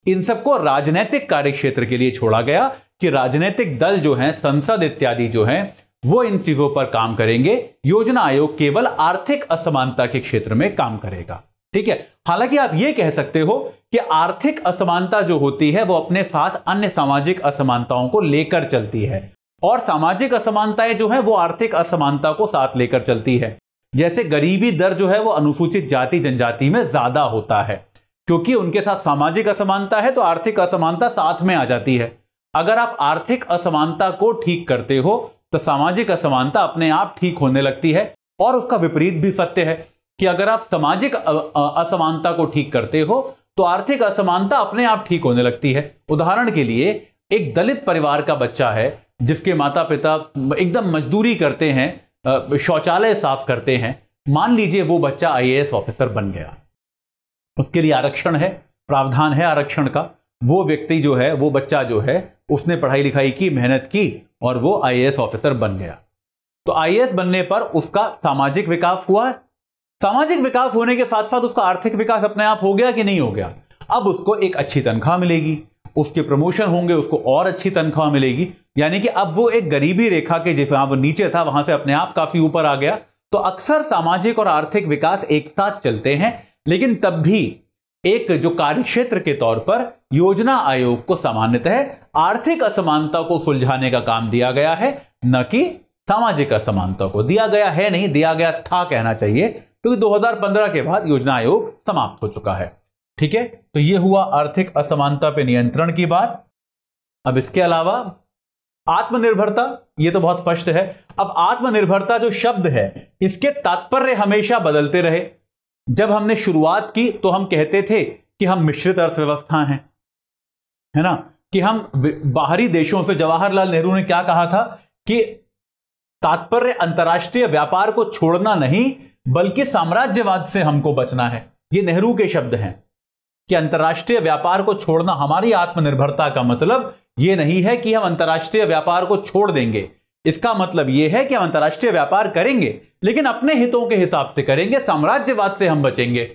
Speaker 1: इन सबको राजनैतिक कार्य क्षेत्र के लिए छोड़ा गया कि राजनीतिक दल जो हैं संसद इत्यादि जो हैं वो इन चीजों पर काम करेंगे योजना आयोग केवल आर्थिक असमानता के क्षेत्र में काम करेगा ठीक है हालांकि आप ये कह सकते हो कि आर्थिक असमानता जो होती है वो अपने साथ अन्य सामाजिक असमानताओं को लेकर चलती है और सामाजिक असमानताएं जो है वो आर्थिक असमानता को साथ लेकर चलती है जैसे गरीबी दर जो है वो अनुसूचित जाति जनजाति में ज्यादा होता है क्योंकि उनके साथ सामाजिक असमानता है तो आर्थिक असमानता साथ में आ जाती है अगर आप आर्थिक असमानता को ठीक करते हो तो सामाजिक असमानता अपने आप ठीक होने लगती है और उसका विपरीत भी सत्य है कि अगर आप सामाजिक असमानता को ठीक करते हो तो आर्थिक असमानता अपने आप ठीक होने लगती है उदाहरण के लिए एक दलित परिवार का बच्चा है जिसके माता पिता एकदम मजदूरी करते हैं शौचालय साफ करते हैं मान लीजिए वो बच्चा आईएएस ऑफिसर बन गया उसके लिए आरक्षण है प्रावधान है आरक्षण का वो व्यक्ति जो है वो बच्चा जो है उसने पढ़ाई लिखाई की मेहनत की और वो आईएएस ऑफिसर बन गया तो आईएएस बनने पर उसका सामाजिक विकास हुआ सामाजिक विकास होने के साथ साथ उसका आर्थिक विकास अपने आप हो गया कि नहीं हो गया अब उसको एक अच्छी तनख्वाह मिलेगी उसके प्रमोशन होंगे उसको और अच्छी तनख्वाह मिलेगी यानी कि अब वो एक गरीबी रेखा के जैसे हाँ, वो नीचे था वहां से अपने आप काफी ऊपर आ गया तो अक्सर सामाजिक और आर्थिक विकास एक साथ चलते हैं लेकिन तब भी एक जो कार्यक्षेत्र के तौर पर योजना आयोग को सामान्यतः आर्थिक असमानता को सुलझाने का काम दिया गया है न कि सामाजिक असमानता को दिया गया है नहीं दिया गया था कहना चाहिए क्योंकि तो 2015 के बाद योजना आयोग समाप्त हो चुका है ठीक है तो यह हुआ आर्थिक असमानता पे नियंत्रण की बात अब इसके अलावा आत्मनिर्भरता ये तो बहुत स्पष्ट है अब आत्मनिर्भरता जो शब्द है इसके तात्पर्य हमेशा बदलते रहे जब हमने शुरुआत की तो हम कहते थे कि हम मिश्रित अर्थव्यवस्था हैं है ना कि हम बाहरी देशों से जवाहरलाल नेहरू ने क्या कहा था कि तात्पर्य अंतर्राष्ट्रीय व्यापार को छोड़ना नहीं बल्कि साम्राज्यवाद से हमको बचना है ये नेहरू के शब्द हैं कि अंतर्राष्ट्रीय व्यापार को छोड़ना हमारी आत्मनिर्भरता का मतलब ये नहीं है कि हम अंतर्राष्ट्रीय व्यापार को छोड़ देंगे इसका मतलब यह है कि हम अंतर्राष्ट्रीय व्यापार करेंगे लेकिन अपने हितों के हिसाब से करेंगे साम्राज्यवाद से हम बचेंगे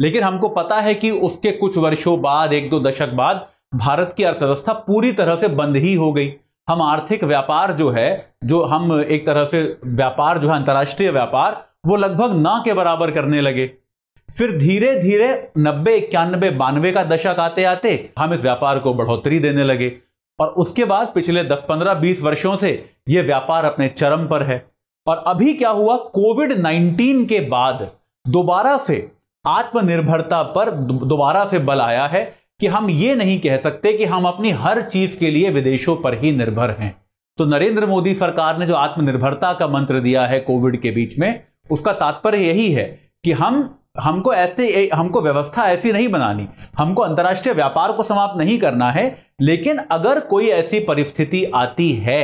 Speaker 1: लेकिन हमको पता है कि उसके कुछ वर्षों बाद एक दो दशक बाद भारत की अर्थव्यवस्था पूरी तरह से बंद ही हो गई हम आर्थिक व्यापार जो है जो हम एक तरह से व्यापार जो है अंतर्राष्ट्रीय व्यापार वो लगभग ना के बराबर करने लगे फिर धीरे धीरे नब्बे इक्यानबे बानवे का दशक आते आते हम इस व्यापार को बढ़ोतरी देने लगे और उसके बाद पिछले दस पंद्रह बीस वर्षों से यह व्यापार अपने चरम पर है और अभी क्या हुआ कोविड नाइन्टीन के बाद दोबारा से आत्मनिर्भरता पर दोबारा से बल आया है कि हम ये नहीं कह सकते कि हम अपनी हर चीज के लिए विदेशों पर ही निर्भर हैं तो नरेंद्र मोदी सरकार ने जो आत्मनिर्भरता का मंत्र दिया है कोविड के बीच में उसका तात्पर्य यही है कि हम हमको ऐसे हमको व्यवस्था ऐसी नहीं बनानी हमको अंतर्राष्ट्रीय व्यापार को समाप्त नहीं करना है लेकिन अगर कोई ऐसी परिस्थिति आती है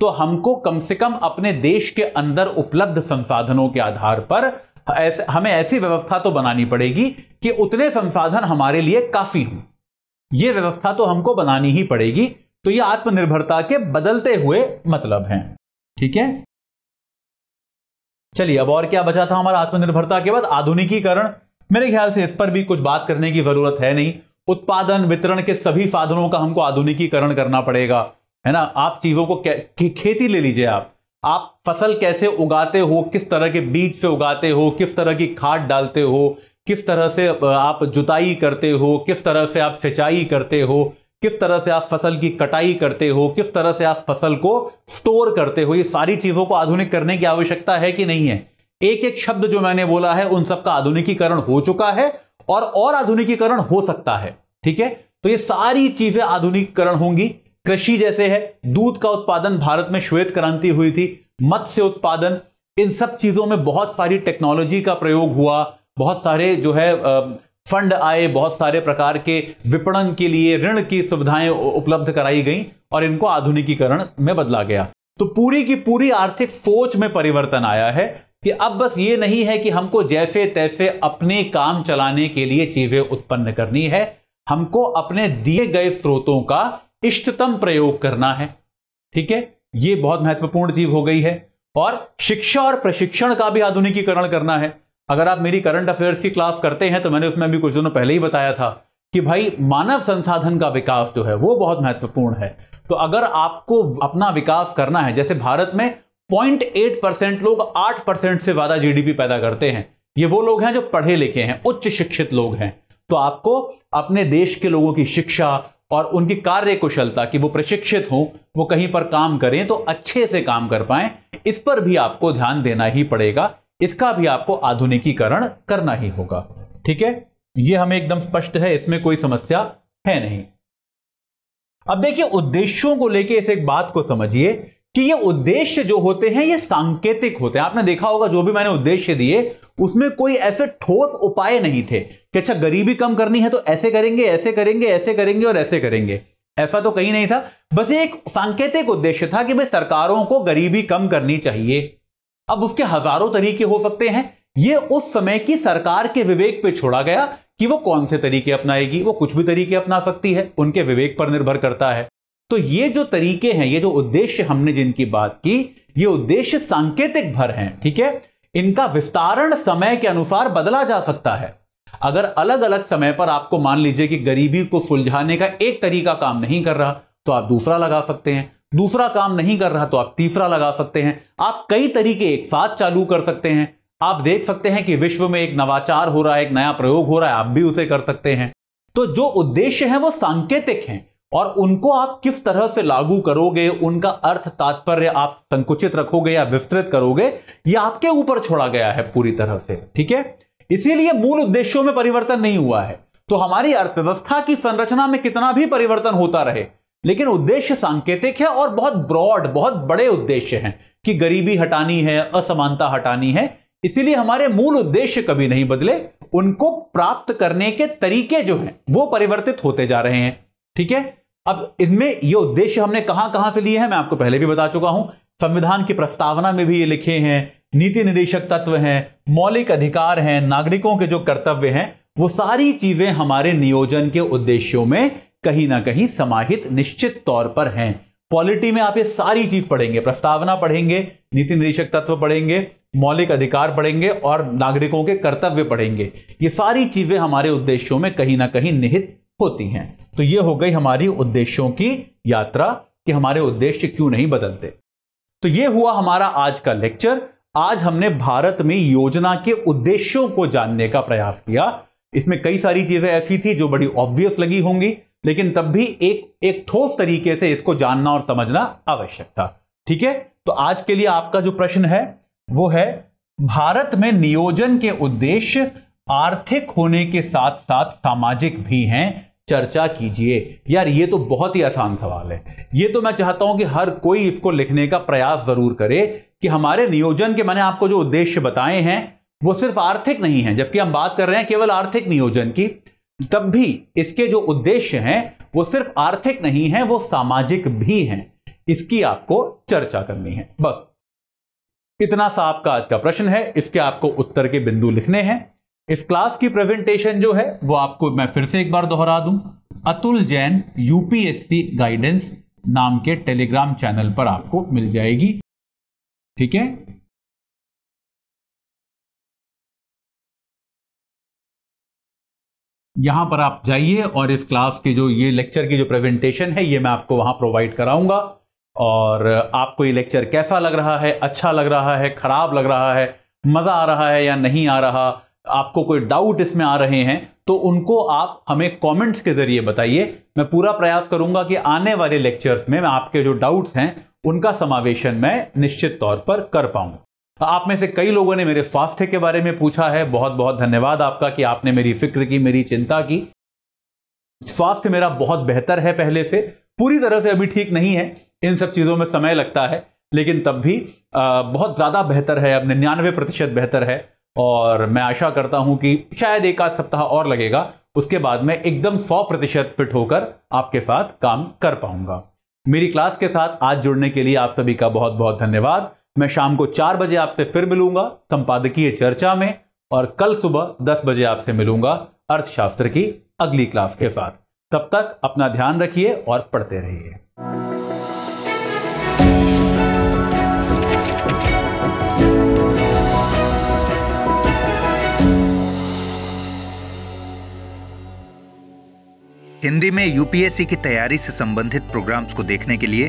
Speaker 1: तो हमको कम से कम अपने देश के अंदर उपलब्ध संसाधनों के आधार पर ऐसे, हमें ऐसी व्यवस्था तो बनानी पड़ेगी कि उतने संसाधन हमारे लिए काफी हों ये व्यवस्था तो हमको बनानी ही पड़ेगी तो ये आत्मनिर्भरता के बदलते हुए मतलब हैं ठीक है चलिए अब और क्या बचा था हमारा आत्मनिर्भरता के बाद आधुनिकीकरण मेरे ख्याल से इस पर भी कुछ बात करने की जरूरत है नहीं उत्पादन वितरण के सभी साधनों का हमको आधुनिकीकरण करना पड़ेगा है ना आप चीजों को खेती ले लीजिए आप आप फसल कैसे उगाते हो किस तरह के बीज से उगाते हो किस तरह की खाद डालते हो किस तरह से आप जुताई करते हो किस तरह से आप सिंचाई करते हो किस तरह से आप फसल की कटाई करते हो किस तरह से आप फसल को स्टोर करते हो ये सारी चीजों को आधुनिक करने की आवश्यकता है कि नहीं है एक एक शब्द जो मैंने बोला है उन सबका आधुनिकीकरण हो चुका है और और आधुनिकीकरण हो सकता है ठीक है तो ये सारी चीजें आधुनिकीकरण होंगी कृषि जैसे है दूध का उत्पादन भारत में श्वेत क्रांति हुई थी मत्स्य उत्पादन इन सब चीजों में बहुत सारी टेक्नोलॉजी का प्रयोग हुआ बहुत सारे जो है फंड आए बहुत सारे प्रकार के विपणन के लिए ऋण की सुविधाएं उपलब्ध कराई गई और इनको आधुनिकीकरण में बदला गया तो पूरी की पूरी आर्थिक सोच में परिवर्तन आया है कि अब बस ये नहीं है कि हमको जैसे तैसे अपने काम चलाने के लिए चीजें उत्पन्न करनी है हमको अपने दिए गए स्रोतों का इष्टतम प्रयोग करना है ठीक है ये बहुत महत्वपूर्ण चीज हो गई है और शिक्षा और प्रशिक्षण का भी आधुनिकीकरण करना है अगर आप मेरी करंट अफेयर्स की क्लास करते हैं तो मैंने उसमें भी कुछ दिनों पहले ही बताया था कि भाई मानव संसाधन का विकास जो है वो बहुत महत्वपूर्ण है तो अगर आपको अपना विकास करना है जैसे भारत में 0.8 परसेंट लोग 8 परसेंट से ज्यादा जीडीपी पैदा करते हैं ये वो लोग हैं जो पढ़े लिखे हैं उच्च शिक्षित लोग हैं तो आपको अपने देश के लोगों की शिक्षा और उनकी कार्य कुशलता कि वो प्रशिक्षित हों वो कहीं पर काम करें तो अच्छे से काम कर पाए इस पर भी आपको ध्यान देना ही पड़ेगा इसका भी आपको आधुनिकीकरण करना ही होगा ठीक है यह हमें एकदम स्पष्ट है इसमें कोई समस्या है नहीं अब देखिए उद्देश्यों को लेके इस एक बात को समझिए कि ये उद्देश्य जो होते हैं ये सांकेतिक होते हैं आपने देखा होगा जो भी मैंने उद्देश्य दिए उसमें कोई ऐसे ठोस उपाय नहीं थे कि अच्छा गरीबी कम करनी है तो ऐसे करेंगे ऐसे करेंगे ऐसे करेंगे और ऐसे करेंगे ऐसा तो कहीं नहीं था बस एक सांकेतिक उद्देश्य था कि भाई सरकारों को गरीबी कम करनी चाहिए अब उसके हजारों तरीके हो सकते हैं ये उस समय की सरकार के विवेक पे छोड़ा गया कि वो कौन से तरीके अपनाएगी वो कुछ भी तरीके अपना सकती है उनके विवेक पर निर्भर करता है तो ये जो तरीके हैं ये जो उद्देश्य हमने जिनकी बात की ये उद्देश्य सांकेतिक भर हैं ठीक है इनका विस्तारण समय के अनुसार बदला जा सकता है अगर अलग अलग समय पर आपको मान लीजिए कि गरीबी को सुलझाने का एक तरीका काम नहीं कर रहा तो आप दूसरा लगा सकते हैं दूसरा काम नहीं कर रहा तो आप तीसरा लगा सकते हैं आप कई तरीके एक साथ चालू कर सकते हैं आप देख सकते हैं कि विश्व में एक नवाचार हो रहा है एक नया प्रयोग हो रहा है आप भी उसे कर सकते हैं तो जो उद्देश्य है वो सांकेतिक हैं और उनको आप किस तरह से लागू करोगे उनका अर्थ तात्पर्य आप संकुचित रखोगे या विस्तृत करोगे ये आपके ऊपर छोड़ा गया है पूरी तरह से ठीक है इसीलिए मूल उद्देश्यों में परिवर्तन नहीं हुआ है तो हमारी अर्थव्यवस्था की संरचना में कितना भी परिवर्तन होता रहे लेकिन उद्देश्य सांकेतिक है और बहुत ब्रॉड बहुत बड़े उद्देश्य हैं कि गरीबी हटानी है असमानता हटानी है इसीलिए हमारे मूल उद्देश्य कभी नहीं बदले उनको प्राप्त करने के तरीके जो हैं वो परिवर्तित होते जा रहे हैं ठीक है अब इनमें ये उद्देश्य हमने कहां कहां से लिए हैं मैं आपको पहले भी बता चुका हूं संविधान की प्रस्तावना में भी ये लिखे हैं नीति निदेशक तत्व हैं मौलिक अधिकार हैं नागरिकों के जो कर्तव्य हैं वो सारी चीजें हमारे नियोजन के उद्देश्यों में कहीं ना कहीं समाहित निश्चित तौर पर हैं पॉलिटी में आप ये सारी चीज पढ़ेंगे प्रस्तावना पढ़ेंगे नीति निदेशक तत्व पढ़ेंगे मौलिक अधिकार पढ़ेंगे और नागरिकों के कर्तव्य पढ़ेंगे ये सारी चीजें हमारे उद्देश्यों में कहीं ना कहीं निहित होती हैं तो ये हो गई हमारी उद्देश्यों की यात्रा कि हमारे उद्देश्य क्यों नहीं बदलते तो ये हुआ हमारा आज का लेक्चर आज हमने भारत में योजना के उद्देश्यों को जानने का प्रयास किया इसमें कई सारी चीजें ऐसी थी जो बड़ी ऑब्वियस लगी होंगी लेकिन तब भी एक एक ठोस तरीके से इसको जानना और समझना आवश्यक था ठीक है तो आज के लिए आपका जो प्रश्न है वो है भारत में नियोजन के उद्देश्य आर्थिक होने के साथ साथ सामाजिक भी हैं चर्चा कीजिए यार ये तो बहुत ही आसान सवाल है ये तो मैं चाहता हूं कि हर कोई इसको लिखने का प्रयास जरूर करे कि हमारे नियोजन के मैंने आपको जो उद्देश्य बताए हैं वो सिर्फ आर्थिक नहीं है जबकि हम बात कर रहे हैं केवल आर्थिक नियोजन की तब भी इसके जो उद्देश्य हैं वो सिर्फ आर्थिक नहीं है वो सामाजिक भी हैं इसकी आपको चर्चा करनी है बस इतना सा आपका आज का प्रश्न है इसके आपको उत्तर के बिंदु लिखने हैं इस क्लास की प्रेजेंटेशन जो है वो आपको मैं फिर से एक बार दोहरा दूं अतुल
Speaker 2: जैन यूपीएससी गाइडेंस नाम के टेलीग्राम चैनल पर आपको मिल जाएगी ठीक है यहाँ पर आप जाइए और इस क्लास के जो
Speaker 1: ये लेक्चर की जो प्रेजेंटेशन है ये मैं आपको वहाँ प्रोवाइड कराऊंगा और आपको ये लेक्चर कैसा लग रहा है अच्छा लग रहा है खराब लग रहा है मज़ा आ रहा है या नहीं आ रहा आपको कोई डाउट इसमें आ रहे हैं तो उनको आप हमें कमेंट्स के जरिए बताइए मैं पूरा प्रयास करूंगा कि आने वाले लेक्चर्स में आपके जो डाउट्स हैं उनका समावेशन मैं निश्चित तौर पर कर पाऊंगा तो आप में से कई लोगों ने मेरे स्वास्थ्य के बारे में पूछा है बहुत बहुत धन्यवाद आपका कि आपने मेरी फिक्र की मेरी चिंता की स्वास्थ्य मेरा बहुत बेहतर है पहले से पूरी तरह से अभी ठीक नहीं है इन सब चीज़ों में समय लगता है लेकिन तब भी बहुत ज़्यादा बेहतर है अब निन्यानवे प्रतिशत बेहतर है और मैं आशा करता हूं कि शायद एक आध सप्ताह और लगेगा उसके बाद मैं एकदम सौ प्रतिशत फिट होकर आपके साथ काम कर पाऊंगा मेरी क्लास के साथ आज जुड़ने के लिए आप सभी का बहुत बहुत धन्यवाद मैं शाम को चार बजे आपसे फिर मिलूंगा संपादकीय चर्चा में और कल सुबह दस बजे आपसे मिलूंगा अर्थशास्त्र की अगली क्लास के साथ तब तक अपना ध्यान रखिए और पढ़ते रहिए हिंदी में यूपीएससी की तैयारी से संबंधित प्रोग्राम्स को देखने के लिए